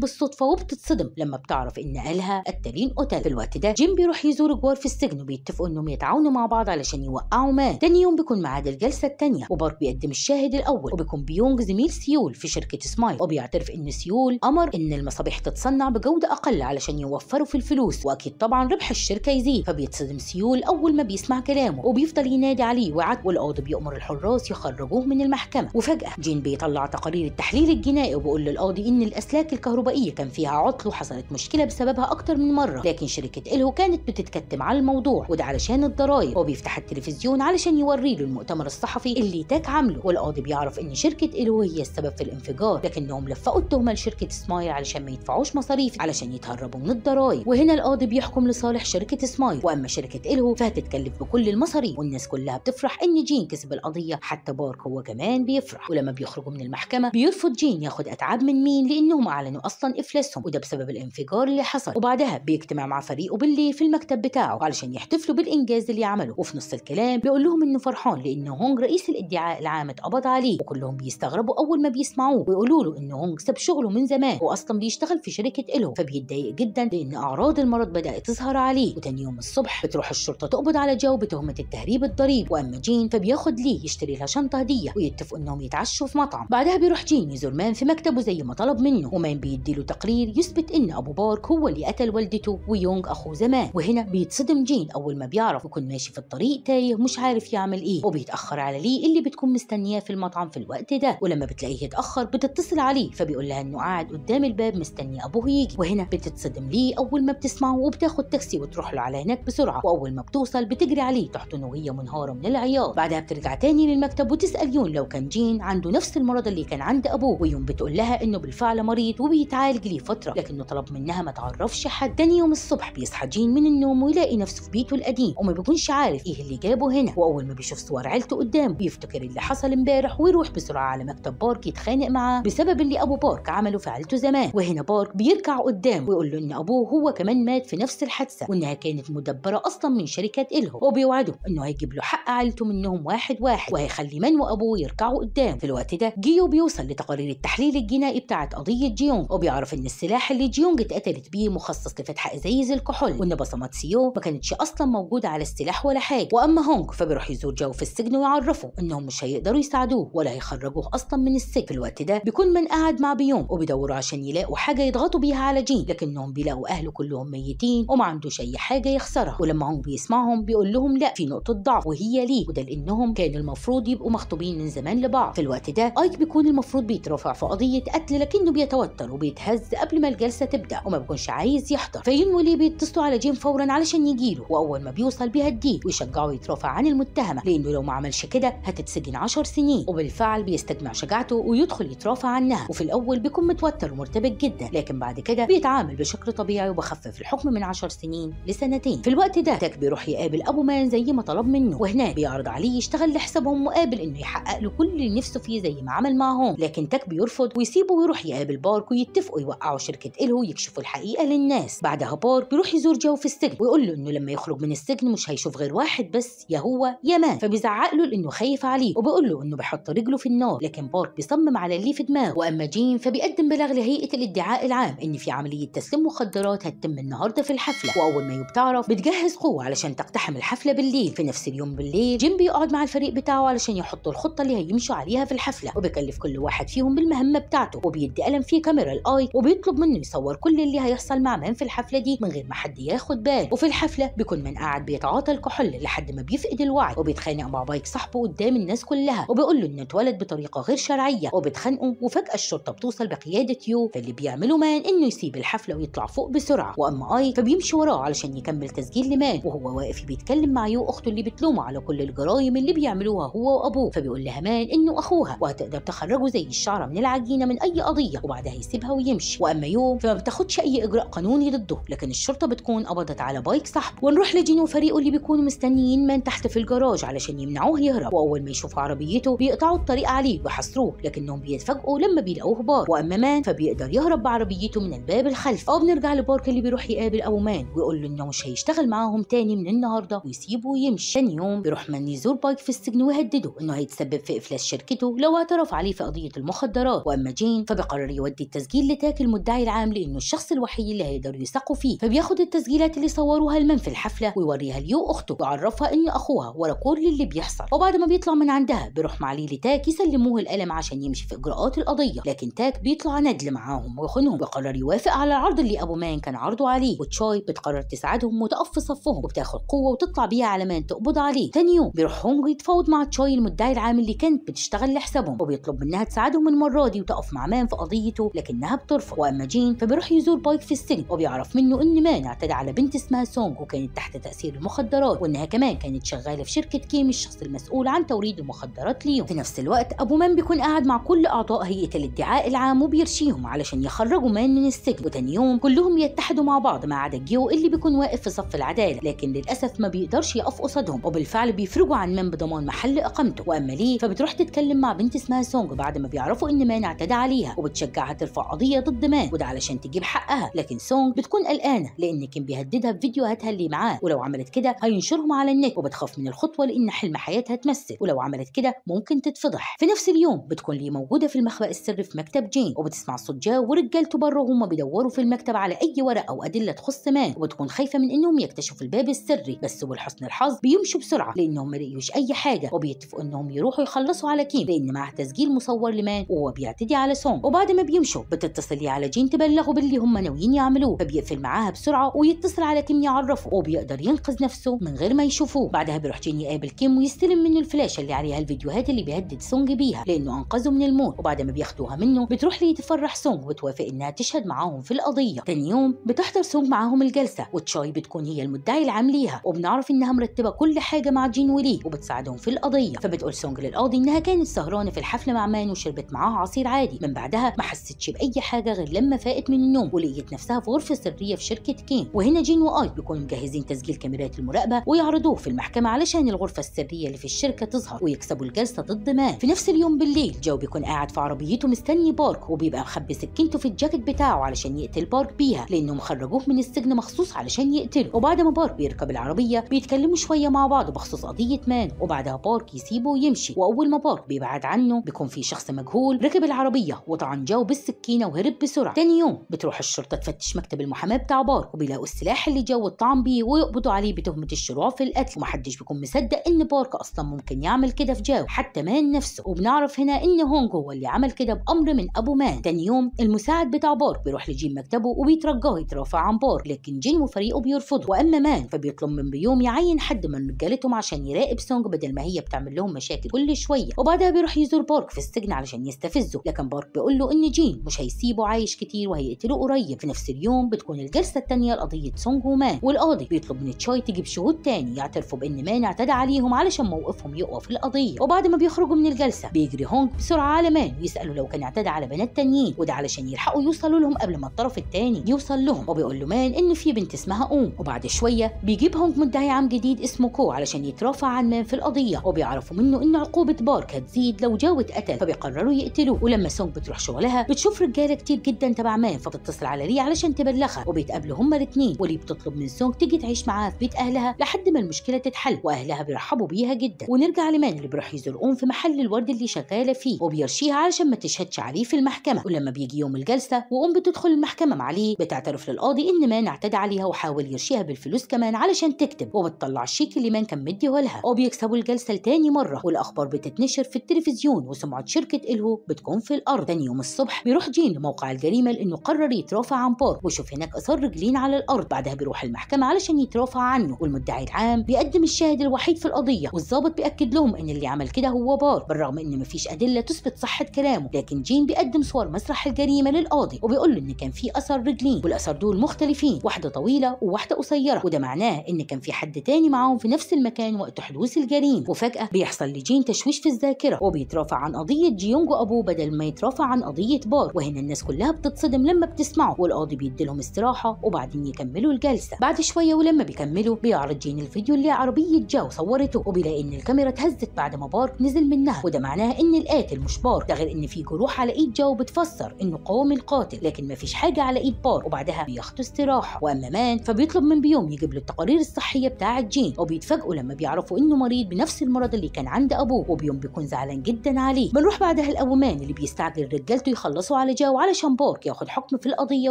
بالصدفة وبتتصدم لما بتعرف إن قالها قتلين قتل في الوقت ده جيم بيروح يزور جوار في السجن وبيتفقوا إنهم يتعاونوا مع بعض علشان يوقعوا مان تاني يوم بيكون معاد الجلسة التانية وبارك بيقدم الشاهد الأول وبيكون بيونج زميل سيول في شركة سمايل وبيعترف إن سيول أمر إن المصابيح تتصنع بجودة أقل علشان يوفروا في الفلوس وأكيد طبعا ربح الشركة يزيد فبيتصدم سيول أول ما بي بيسمع كلامه وبيفضل ينادي عليه وعد والقاضي بيأمر الحراس يخرجوه من المحكمة وفجأة جين بيطلع تقارير التحليل الجنائي وبيقول للقاضي إن الأسلاك الكهربائية كان فيها عطل وحصلت مشكلة بسببها أكتر من مرة لكن شركة إلهو كانت بتتكتم على الموضوع وده علشان الضرايب وبيفتح التلفزيون علشان له المؤتمر الصحفي اللي تاك عامله والقاضي بيعرف إن شركة إلهو هي السبب في الانفجار لكنهم لفقوا التهمة لشركة سمايل علشان ما يدفعوش مصاريف علشان يتهربوا من الضرايب وهنا القاضي بيحكم لصالح شركة سمايل وأما شركة إلهو فهتتكلم بيتكلف بكل المصاريف والناس كلها بتفرح ان جين كسب القضيه حتى بارك هو كمان بيفرح ولما بيخرجوا من المحكمه بيرفض جين ياخد اتعاب من مين لانهم اعلنوا اصلا افلاسهم وده بسبب الانفجار اللي حصل وبعدها بيجتمع مع فريقه بالليل في المكتب بتاعه علشان يحتفلوا بالانجاز اللي عمله وفي نص الكلام بيقول لهم انه فرحان لان هونج رئيس الادعاء العام اتقبض عليه وكلهم بيستغربوا اول ما بيسمعوه ويقولوا له ان هونج ساب شغله من زمان واصلا بيشتغل في شركه الهم فبيتضايق جدا لان اعراض المرض بدات تظهر عليه وتاني يوم الصبح بتروح الشرطه تقبض على الخارجة وبتهمة التهريب الضريبي وأما جين فبياخد ليه يشتري لها شنطة هدية ويتفقوا إنهم يتعشوا في مطعم بعدها بيروح جين يزور مان في مكتبه زي ما طلب منه ومان بيديله تقرير يثبت إن أبو بارك هو اللي قتل والدته ويونغ أخوه زمان وهنا بيتصدم جين أول ما بيعرف يكون ماشي في الطريق تايه مش عارف يعمل إيه وبيتأخر على ليه اللي بتكون مستنياه في المطعم في الوقت ده ولما بتلاقيه اتأخر بتتصل عليه فبيقول لها إنه قاعد قدام الباب مستني أبوه يجي وهنا بتتصدم ليه أول ما بتسمعه وبتاخد تاكسي وتروح له على هناك بسرعة وأول ما بتوصل بت بتجري عليه انه وهي منهارة من العياط بعدها بترجع تاني للمكتب وتسأل يون لو كان جين عنده نفس المرض اللي كان عند أبوه ويون بتقول لها إنه بالفعل مريض وبيتعالج ليه فترة لكنه طلب منها ما تعرفش حد تاني يوم الصبح بيصحى جين من النوم ويلاقي نفسه في بيته القديم وما بيكونش عارف إيه اللي جابه هنا وأول ما بيشوف صور عيلته قدامه بيفتكر اللي حصل امبارح ويروح بسرعة على مكتب بارك يتخانق معاه بسبب اللي أبو بارك عمله في عيلته زمان وهنا بارك بيرجع قدامه ويقول له إن أبوه هو كمان مات في نفس الحادثة وإنها كانت مدبرة أصلا من شركة إلهم وبيوعده انه هيجيب له حق عائلته منهم واحد واحد وهيخلي من وابوه يركعوا قدام في الوقت ده جيو بيوصل لتقارير التحليل الجنائي بتاعه قضيه جيونج وبيعرف ان السلاح اللي جيونج اتقتلت بيه مخصص لفتح ازايز الكحول وان بصمات سيو ما كانتش اصلا موجوده على السلاح ولا حاجه واما هونج فبيروح يزور جو في السجن ويعرفه انهم مش هيقدروا يساعدوه ولا هيخرجوه اصلا من السجن في الوقت ده بيكون من قاعد مع بيونج وبيدوروا عشان يلاقوا حاجه يضغطوا بيها على جين لكنهم بيلاقوا اهله كلهم ميتين وما عندوش اي حاجه يخسرها ولما هونج بيسمعهم بيقول بقول لهم لا في نقطه ضعف وهي ليه وده لانهم كانوا المفروض يبقوا مخطوبين من زمان لبعض في الوقت ده ايك بيكون المفروض بيترفع في قضيه قتل لكنه بيتوتر وبيتهز قبل ما الجلسه تبدا وما بيكونش عايز يحضر فين وليه بيتصلوا على جيم فورا علشان يجيله واول ما بيوصل بيهديه ويشجعه يترافع عن المتهمه لانه لو ما عملش كده هتتسجن 10 سنين وبالفعل بيستجمع شجاعته ويدخل يترافع عنها وفي الاول بيكون متوتر ومرتبك جدا لكن بعد كده بيتعامل بشكل طبيعي وبخفف الحكم من 10 سنين لسنتين في الوقت ده تاك بيروح يقابل ابو أبو مان زي ما طلب منه وهناك بيعرض عليه يشتغل لحسابهم مقابل إنه يحقق له كل اللي نفسه فيه زي ما عمل معاهم لكن تاك بيرفض ويسيبه ويروح يقابل بارك ويتفقوا يوقعوا شركة إلهو يكشفوا الحقيقة للناس بعدها بارك بيروح يزور جو في السجن ويقول له إنه لما يخرج من السجن مش هيشوف غير واحد بس يا هو يا مان فبيزعق له لإنه خايف عليه وبيقول له إنه بيحط رجله في النار لكن بارك بيصمم على اللي في دماغه وأما جين فبيقدم بلاغ لهيئة الادعاء العام إن في عملية تسليم مخدرات هتتم النهارده في الحفلة وأول ما يبتعرف بتجهز قوة علشان تقتحم الحفله بالليل في نفس اليوم بالليل جيم بيقعد مع الفريق بتاعه علشان يحطوا الخطه اللي هيمشوا عليها في الحفله وبيكلف كل واحد فيهم بالمهمه بتاعته وبيدي قلم فيه كاميرا الاي وبيطلب منه يصور كل اللي هيحصل مع مان في الحفله دي من غير ما حد ياخد باله وفي الحفله بيكون مان قاعد بيتعاطى الكحول لحد ما بيفقد الوعي وبيتخانق مع بايك صاحبه قدام الناس كلها وبيقول له انه اتولد بطريقه غير شرعيه وبيتخانقوا وفجاه الشرطه بتوصل بقياده يو فاللي بيعمله مان انه يسيب الحفله ويطلع فوق بسرعه واما اي فبيمشي وراه علشان يكمل تسجيل لمان وهو واقف بيتكلم بيتكلم مع يو اخته اللي بتلومه على كل الجرايم اللي بيعملوها هو وابوه فبيقول لها مان انه اخوها وهتقدر تخرجه زي الشعره من العجينه من اي قضيه وبعدها يسيبها ويمشي واما يو فما بتاخدش اي اجراء قانوني ضده لكن الشرطه بتكون قبضت على بايك صاحبه ونروح لجين وفريقه اللي بيكونوا مستنيين مان تحت في الجراج علشان يمنعوه يهرب واول ما يشوفوا عربيته بيقطعوا الطريق عليه ويحاصروه لكنهم بيتفاجئوا لما بيلاقوه بار واما مان فبيقدر يهرب بعربيته من الباب الخلفي او بنرجع لبارك اللي بيروح يقابل ابو مان ويقول له انه مش هيشتغل معاهم تاني من النهارده الشركه ويسيبه يمشي ثاني يوم بيروح من يزور بايك في السجن ويهدده انه هيتسبب في افلاس شركته لو اعترف عليه في قضيه المخدرات واما جين فبيقرر يودي التسجيل لتاك المدعي العام لانه الشخص الوحيد اللي هيقدروا يثقوا فيه فبياخد التسجيلات اللي صوروها المن في الحفله ويوريها ليو اخته ويعرفها ان اخوها ورا كل اللي بيحصل وبعد ما بيطلع من عندها بيروح مع ليلي لتاك يسلموه القلم عشان يمشي في اجراءات القضيه لكن تاك بيطلع ندل معاهم ويخونهم ويقرر يوافق على العرض اللي ابو مان كان عرضه عليه وتشاي بتقرر تساعدهم وتقف في صفهم وبتاخد قوه تطلع بيها على مان تقبض عليه تاني يوم بيروح هونج يتفاوض مع تشوي المدعي العام اللي كانت بتشتغل لحسابهم وبيطلب منها تساعدهم المره دي وتقف مع مان في قضيته لكنها بترفض واما جين فبيروح يزور بايك في السجن وبيعرف منه ان مان اعتدى على بنت اسمها سونج وكانت تحت تاثير المخدرات وانها كمان كانت شغاله في شركه كيم الشخص المسؤول عن توريد المخدرات ليهم في نفس الوقت ابو مان بيكون قاعد مع كل اعضاء هيئه الادعاء العام وبيرشيهم علشان يخرجوا مان من السجن وتاني يوم كلهم يتحدوا مع بعض ما عدا جيو اللي بيكون واقف في صف العداله لكن للاسف ما بيقدرش يقف قصادهم وبالفعل بيفرجوا عن مان بضمان محل اقامته واما ليه فبتروح تتكلم مع بنت اسمها سونج بعد ما بيعرفوا ان مان اعتدى عليها وبتشجعها ترفع قضيه ضد مان وده علشان تجيب حقها لكن سونج بتكون قلقانه لان كان بيهددها بفيديوهاتها اللي معاه ولو عملت كده هينشرهم على النت وبتخاف من الخطوه لان حلم حياتها اتمثل ولو عملت كده ممكن تتفضح في نفس اليوم بتكون لي موجوده في المخبأ السري في مكتب جين وبتسمع صوت جاو ورجالته بره وهم بيدوروا في المكتب على اي ورقه او ادله تخص مان وبتكون خايفه من انهم يكتشفوا الباب السري بس بيحسبوا لحسن الحظ بيمشوا بسرعه لانهم ما لقيوش اي حاجه وبيتفقوا انهم يروحوا يخلصوا على كيم لان معاه تسجيل مصور لمان وهو بيعتدي على سونج وبعد ما بيمشوا بتتصل ليه على جين تبلغه باللي هم ناويين يعملوه فبيقفل معاها بسرعه ويتصل على كيم يعرفه وبيقدر ينقذ نفسه من غير ما يشوفوه بعدها بيروح جين يقابل كيم ويستلم منه الفلاشه اللي عليها الفيديوهات اللي بيهدد سونج بيها لانه انقذه من الموت وبعد ما بياخدوها منه بتروح ليتفرح سونج وتوافق انها تشهد معاهم في القضيه تاني يوم بتحضر سونج معاهم الجلسه وتشاي بتكون هي المدعي العام ليها وبنعرف بتعرف انها مرتبه كل حاجه مع جين ولي وبتساعدهم في القضيه فبتقول سونج للقاضي انها كانت سهرانه في الحفله مع مان وشربت معاه عصير عادي من بعدها ما حستش باي حاجه غير لما فاقت من النوم ولقيت نفسها في غرفه سريه في شركه كين وهنا جين واي بيكونوا مجهزين تسجيل كاميرات المراقبه ويعرضوه في المحكمه علشان الغرفه السريه اللي في الشركه تظهر ويكسبوا الجلسه ضد مان في نفس اليوم بالليل جو بيكون قاعد في عربيته مستني بارك وبيبقى مخبي سكينته في الجاكيت بتاعه علشان يقتل بارك بيها لانهم خرجوه من السجن مخصوص علشان يقتله وبعد ما بارك بيركب العربيه بيتكلموا شويه مع بعض بخصوص قضيه مان وبعدها بارك يسيبه ويمشي واول ما بارك بيبعد عنه بيكون في شخص مجهول ركب العربيه وطعن جاو بالسكينه وهرب بسرعه تاني يوم بتروح الشرطه تفتش مكتب المحاماه بتاع بارك وبيلاقوا السلاح اللي جو الطعن بيه ويقبضوا عليه بتهمه الشروع في القتل ومحدش بيكون مصدق ان بارك اصلا ممكن يعمل كده في جاو حتى مان نفسه وبنعرف هنا ان هونج هو اللي عمل كده بامر من ابو مان تاني يوم المساعد بتاع بارك بيروح لجين مكتبه وبيترجاه يترافع عن بارك لكن جين وفريقه بيرفضوا واما مان فبيطلب من بيوم انهم يعين حد من رجالتهم عشان يراقب سونج بدل ما هي بتعمل لهم مشاكل كل شويه وبعدها بيروح يزور بارك في السجن علشان يستفزه لكن بارك بيقول له ان جين مش هيسيبه عايش كتير وهيقتله قريب في نفس اليوم بتكون الجلسه الثانيه لقضيه سونج ومان والقاضي بيطلب من تشاي تجيب شهود تاني يعترفوا بان مان اعتدى عليهم علشان موقفهم يقوى في القضيه وبعد ما بيخرجوا من الجلسه بيجري هونج بسرعه على مان ويساله لو كان اعتدى على بنات تانيين وده علشان يلحقوا يوصلوا لهم قبل ما الطرف التاني يوصل لهم وبيقول له مان ان في بنت اسمها اوم وبعد شويه بيجيب هونج منتهي عم جديد اسمه كو علشان يترافع عن مان في القضية وبيعرفوا منه إن عقوبة بارك هتزيد لو جاو اتقتل فبيقرروا يقتلوه ولما سونج بتروح شغلها بتشوف رجالة كتير جدا تبع مان فبتتصل على ري علشان تبلغها وبيتقابلوا هما الاثنين ولي بتطلب من سونج تيجي تعيش معاها في بيت أهلها لحد ما المشكلة تتحل وأهلها بيرحبوا بيها جدا ونرجع لمان اللي بيروح يزرقون في محل الورد اللي شغالة فيه وبيرشيها علشان ما تشهدش عليه في المحكمة ولما بيجي يوم الجلسة وأم بتدخل المحكمة مع ليه بتعترف للقاضي إن مان اعتدى عليها وحاول يرشيها بالفلوس كمان علشان تكتب الموسم وبتطلع الشيك اللي مان كان مديه لها وبيكسبوا الجلسه لتاني مره والاخبار بتتنشر في التلفزيون وسمعه شركه الهو بتكون في الارض تاني يوم الصبح بيروح جين لموقع الجريمه لانه قرر يترافع عن بار ويشوف هناك اثار رجلين على الارض بعدها بيروح المحكمه علشان يترافع عنه والمدعي العام بيقدم الشاهد الوحيد في القضيه والظابط بياكد لهم ان اللي عمل كده هو بار بالرغم ان مفيش ادله تثبت صحه كلامه لكن جين بيقدم صور مسرح الجريمه للقاضي وبيقول له ان كان في اثر رجلين والاثار دول مختلفين واحده طويله وواحده قصيره وده معناه ان كان في حد تاني معاهم في نفس المكان وقت حدوث الجريمة وفجأة بيحصل لجين تشويش في الذاكرة وبيترافع عن قضية جيونج وأبوه بدل ما يترافع عن قضية بار وهنا الناس كلها بتتصدم لما بتسمعه والقاضي بيديلهم استراحة وبعدين يكملوا الجلسة بعد شوية ولما بيكملوا بيعرض جين الفيديو اللي عربية جاو صورته وبيلاقي إن الكاميرا اتهزت بعد ما بار نزل منها وده معناه إن القاتل مش بار ده غير إن في جروح على إيد جاو بتفسر إنه قوام القاتل لكن مفيش حاجة على إيد بار وبعدها بياخدوا استراحة وأما مان فبيطلب من بيوم يجيب له التقارير الصحية النفسيه بتاعه جين وبيتفاجئوا لما بيعرفوا انه مريض بنفس المرض اللي كان عند ابوه وبيوم بيكون زعلان جدا عليه بنروح بعدها الاومان اللي بيستعجل رجالته يخلصوا على جاو علشان بورك ياخد حكم في القضيه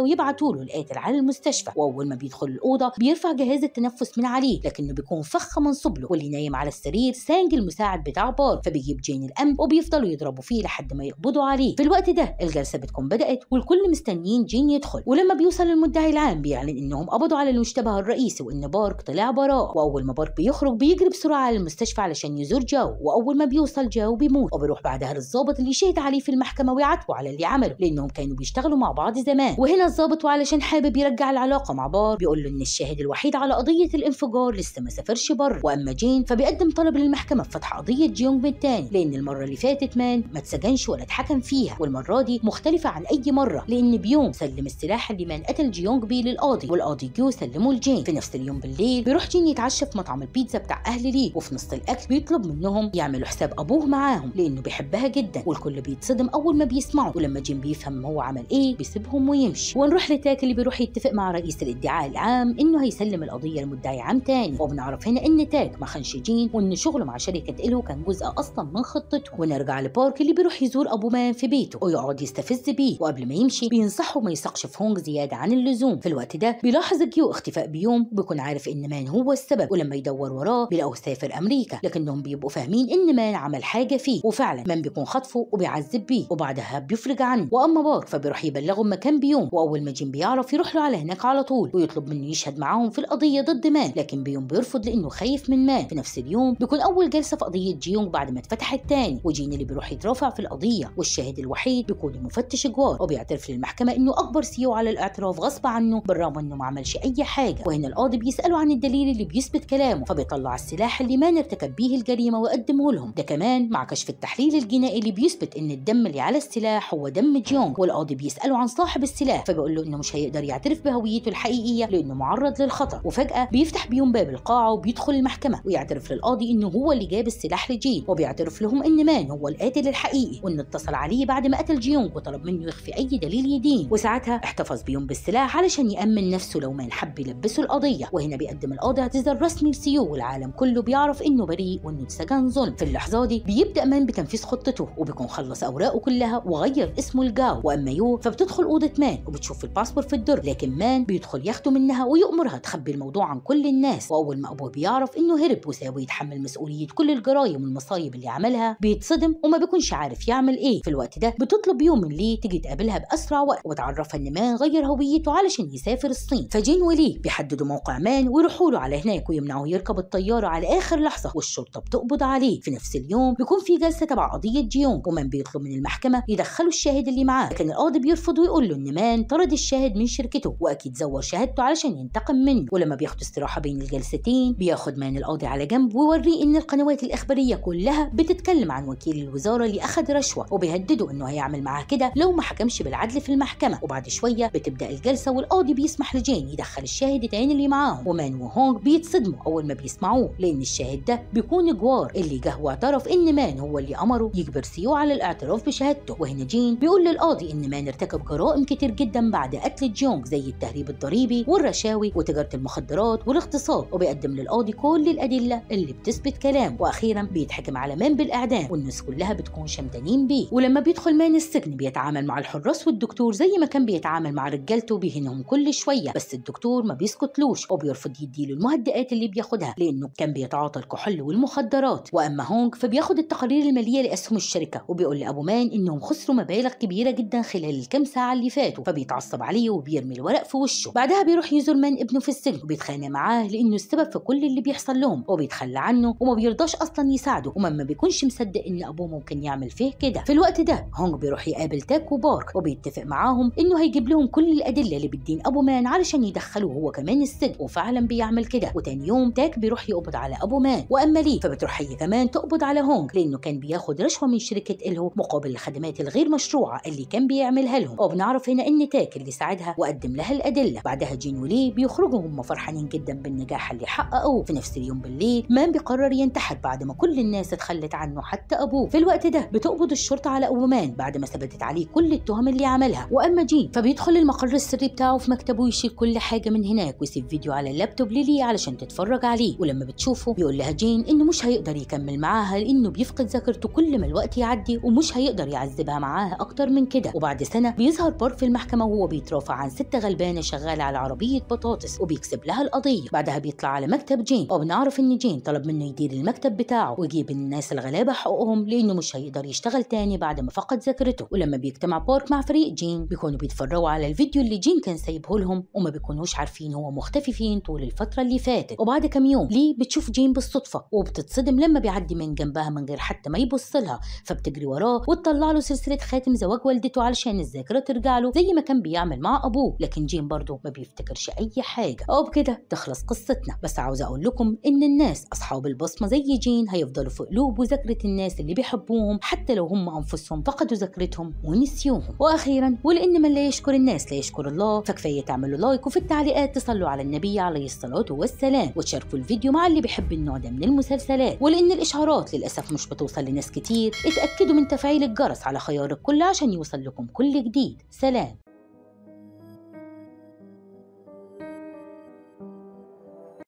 ويبعتوا له القاتل على المستشفى واول ما بيدخل الاوضه بيرفع جهاز التنفس من عليه لكنه بيكون فخ منصوب له واللي نايم على السرير سانج المساعد بتاع بارك فبيجيب جين الام وبيفضلوا يضربوا فيه لحد ما يقبضوا عليه في الوقت ده الجلسه بتكون بدات والكل مستنيين جين يدخل ولما بيوصل المدعي العام بيعلن انهم قبضوا على المشتبه الرئيسي وان بارك طلع بارك وراه واول ما بارك بيخرج بيجري بسرعه على المستشفى علشان يزور جو واول ما بيوصل جو بيموت وبيروح بعدها للظابط اللي شهد عليه في المحكمه ويعاتبه على اللي عمله لانهم كانوا بيشتغلوا مع بعض زمان وهنا الظابط وعلشان حابب يرجع العلاقه مع بار بيقول له ان الشاهد الوحيد على قضيه الانفجار لسه ما سافرش بره واما جين فبيقدم طلب للمحكمه بفتح قضيه جيونج من تاني لان المره اللي فاتت مان ما اتسجنش ولا اتحكم فيها والمره دي مختلفه عن اي مره لان بيوم سلم السلاح اللي مان قتل جيونج بيه للقاضي والقاضي جو سلمه لجين في نفس اليوم بالليل بيروح رايحين يتعشى في مطعم البيتزا بتاع اهل ليه وفي نص الاكل بيطلب منهم يعملوا حساب ابوه معاهم لانه بيحبها جدا والكل بيتصدم اول ما بيسمعه ولما جيم بيفهم هو عمل ايه بيسيبهم ويمشي ونروح لتاك اللي بيروح يتفق مع رئيس الادعاء العام انه هيسلم القضيه لمدعي عام تاني وبنعرف هنا ان تاك ما خانش جين وان شغله مع شركه الو كان جزء اصلا من خطته ونرجع لبارك اللي بيروح يزور ابو مان في بيته ويقعد يستفز بيه وقبل ما يمشي بينصحه ما يثقش في هونج زياده عن اللزوم في الوقت ده بيلاحظ جيو اختفاء بيوم وبيكون عارف ان مان هو هو السبب ولما يدور وراه بيلاقوه سافر امريكا لكنهم بيبقوا فاهمين ان مان عمل حاجه فيه وفعلا مان بيكون خطفه وبيعذب بيه وبعدها بيفرج عنه واما بار فبيروح يبلغه مكان بيوم واول ما جيم بيعرف يروح له على هناك على طول ويطلب منه يشهد معاهم في القضيه ضد مان لكن بيوم بيرفض لانه خايف من مان في نفس اليوم بيكون اول جلسه في قضيه جيونج بعد ما اتفتحت تاني وجين اللي بيروح يترافع في القضيه والشاهد الوحيد بيكون المفتش جوار وبيعترف للمحكمه انه اكبر سيو على الاعتراف غصب عنه بالرغم انه ما عملش اي حاجه وهنا القاضي بيساله عن الدليل اللي بيثبت كلامه فبيطلع السلاح اللي مان ارتكب بيه الجريمه وقدمه لهم ده كمان مع كشف التحليل الجنائي اللي بيثبت ان الدم اللي على السلاح هو دم جيونغ والقاضي بيساله عن صاحب السلاح فبيقول له انه مش هيقدر يعترف بهويته الحقيقيه لانه معرض للخطر وفجاه بيفتح بيهم باب القاعه وبيدخل المحكمه ويعترف للقاضي انه هو اللي جاب السلاح لجين وبيعترف لهم ان مان هو القاتل الحقيقي وان اتصل عليه بعد ما قتل جيونغ وطلب منه يخفي اي دليل يدين وساعتها احتفظ بيهم بالسلاح علشان يامن نفسه لو مان حب يلبسه القضيه وهنا بيقدم القاضي الاعتذار رسمي لسيو والعالم كله بيعرف انه بريء وانه اتسجن ظلم في اللحظه دي بيبدا مان بتنفيذ خطته وبيكون خلص اوراقه كلها وغير اسمه لجاو واما يو فبتدخل اوضه مان وبتشوف الباسبور في الدرج لكن مان بيدخل ياخده منها ويأمرها تخبي الموضوع عن كل الناس واول ما ابوه بيعرف انه هرب وساوي يتحمل مسؤوليه كل الجرايم والمصايب اللي عملها بيتصدم وما بيكونش عارف يعمل ايه في الوقت ده بتطلب يوم من لي تيجي تقابلها باسرع وقت وتعرفها ان مان غير هويته علشان يسافر الصين فجين ولي بيحددوا موقع مان ويروحوا له على هناك ويمنعه يركب الطيارة على آخر لحظة والشرطة بتقبض عليه في نفس اليوم بيكون في جلسة تبع قضية جيونج ومان بيطلب من المحكمة يدخلوا الشاهد اللي معاه لكن القاضي بيرفض ويقول له إن مان طرد الشاهد من شركته وأكيد زور شهادته علشان ينتقم منه ولما بياخدوا استراحة بين الجلستين بياخد مان القاضي على جنب ويوريه إن القنوات الإخبارية كلها بتتكلم عن وكيل الوزارة اللي أخد رشوة وبيهدده إنه هيعمل معاه كده لو ما حكمش بالعدل في المحكمة وبعد شوية بتبدأ الجلسة والقاضي بيسمح لجين يدخل الشاهد تاني اللي معاهم ومان وهونج بيتصدموا اول ما بيسمعوه لان الشاهد ده بيكون جوار اللي جه واعترف ان مان هو اللي امره يجبر سيو على الاعتراف بشهادته وهنا جين بيقول للقاضي ان مان ارتكب جرائم كتير جدا بعد قتل جيونج زي التهريب الضريبي والرشاوي وتجاره المخدرات والاغتصاب وبيقدم للقاضي كل الادله اللي بتثبت كلامه واخيرا بيتحكم على مان بالاعدام والناس كلها بتكون شمتانين بيه ولما بيدخل مان السجن بيتعامل مع الحراس والدكتور زي ما كان بيتعامل مع رجالته بيهنهم كل شويه بس الدكتور ما بيسكتلوش وبيرفض يديله المهدئات اللي بياخدها لانه كان بيتعاطى الكحول والمخدرات واما هونج فبياخد التقارير الماليه لاسهم الشركه وبيقول لابو مان انهم خسروا مبالغ كبيره جدا خلال الكام ساعه اللي فاتوا فبيتعصب عليه وبيرمي الورق في وشه بعدها بيروح يزور مان ابنه في السجن وبيتخانق معاه لانه السبب في كل اللي بيحصل لهم وبيتخلى عنه وما بيرضاش اصلا يساعده وما ما بيكونش مصدق ان ابوه ممكن يعمل فيه كده في الوقت ده هونج بيروح يقابل تاك وبارك وبيتفق معاهم انه هيجيب لهم كل الادله اللي بتدين ابو مان علشان يدخله هو كمان السجن وفعلا بيعمل كده كده وتاني يوم تاك بيروح يقبض على ابو مان واما لي فبتروح هي كمان تقبض على هونج لانه كان بياخد رشوه من شركه الهو مقابل الخدمات الغير مشروعه اللي كان بيعملها لهم وبنعرف هنا ان تاك اللي ساعدها وقدم لها الادله بعدها جين ولي بيخرجوا هم فرحانين جدا بالنجاح اللي حققوه في نفس اليوم بالليل مان بيقرر ينتحر بعد ما كل الناس اتخلت عنه حتى ابوه في الوقت ده بتقبض الشرطه على ابو مان بعد ما ثبتت عليه كل التهم اللي عملها واما جين فبيدخل المقر السري بتاعه في مكتبه ويشيل كل حاجه من هناك ويسيب فيديو على اللابتوب للي علشان تتفرج عليه ولما بتشوفه بيقول لها جين انه مش هيقدر يكمل معاها لانه بيفقد ذاكرته كل ما الوقت يعدي ومش هيقدر يعذبها معاها اكتر من كده وبعد سنه بيظهر بارك في المحكمه وهو بيترافع عن ست غلبانه شغاله على عربيه بطاطس وبيكسب لها القضيه بعدها بيطلع على مكتب جين وبنعرف ان جين طلب منه يدير المكتب بتاعه ويجيب الناس الغلابه حقوقهم لانه مش هيقدر يشتغل تاني بعد ما فقد ذاكرته ولما بيجتمع بارك مع فريق جين بيكونوا بيتفرجوا على الفيديو اللي جين كان سايبه لهم وما بيكونوش عارفين هو مختفي فين طول الفتره اللي اللي فاتت وبعد كام يوم ليه بتشوف جين بالصدفه وبتتصدم لما بيعدي من جنبها من غير حتى ما يبص لها فبتجري وراه وتطلع له سلسله خاتم زواج والدته علشان الذاكره ترجع له زي ما كان بيعمل مع ابوه لكن جين برضه ما بيفتكرش اي حاجه او بكده تخلص قصتنا بس عاوزه اقول لكم ان الناس اصحاب البصمه زي جين هيفضلوا في قلوب وذاكره الناس اللي بيحبوهم حتى لو هم انفسهم فقدوا ذاكرتهم ونسيوهم واخيرا ولان من لا يشكر الناس لا يشكر الله فكفايه تعملوا لايك وفي التعليقات تصلوا على النبي عليه الصلاه والسلام والسلام وتشاركوا الفيديو مع اللي بيحب النوع ده من المسلسلات ولان الاشعارات للاسف مش بتوصل لناس كتير اتاكدوا من تفعيل الجرس على خيار الكل عشان يوصل لكم كل جديد سلام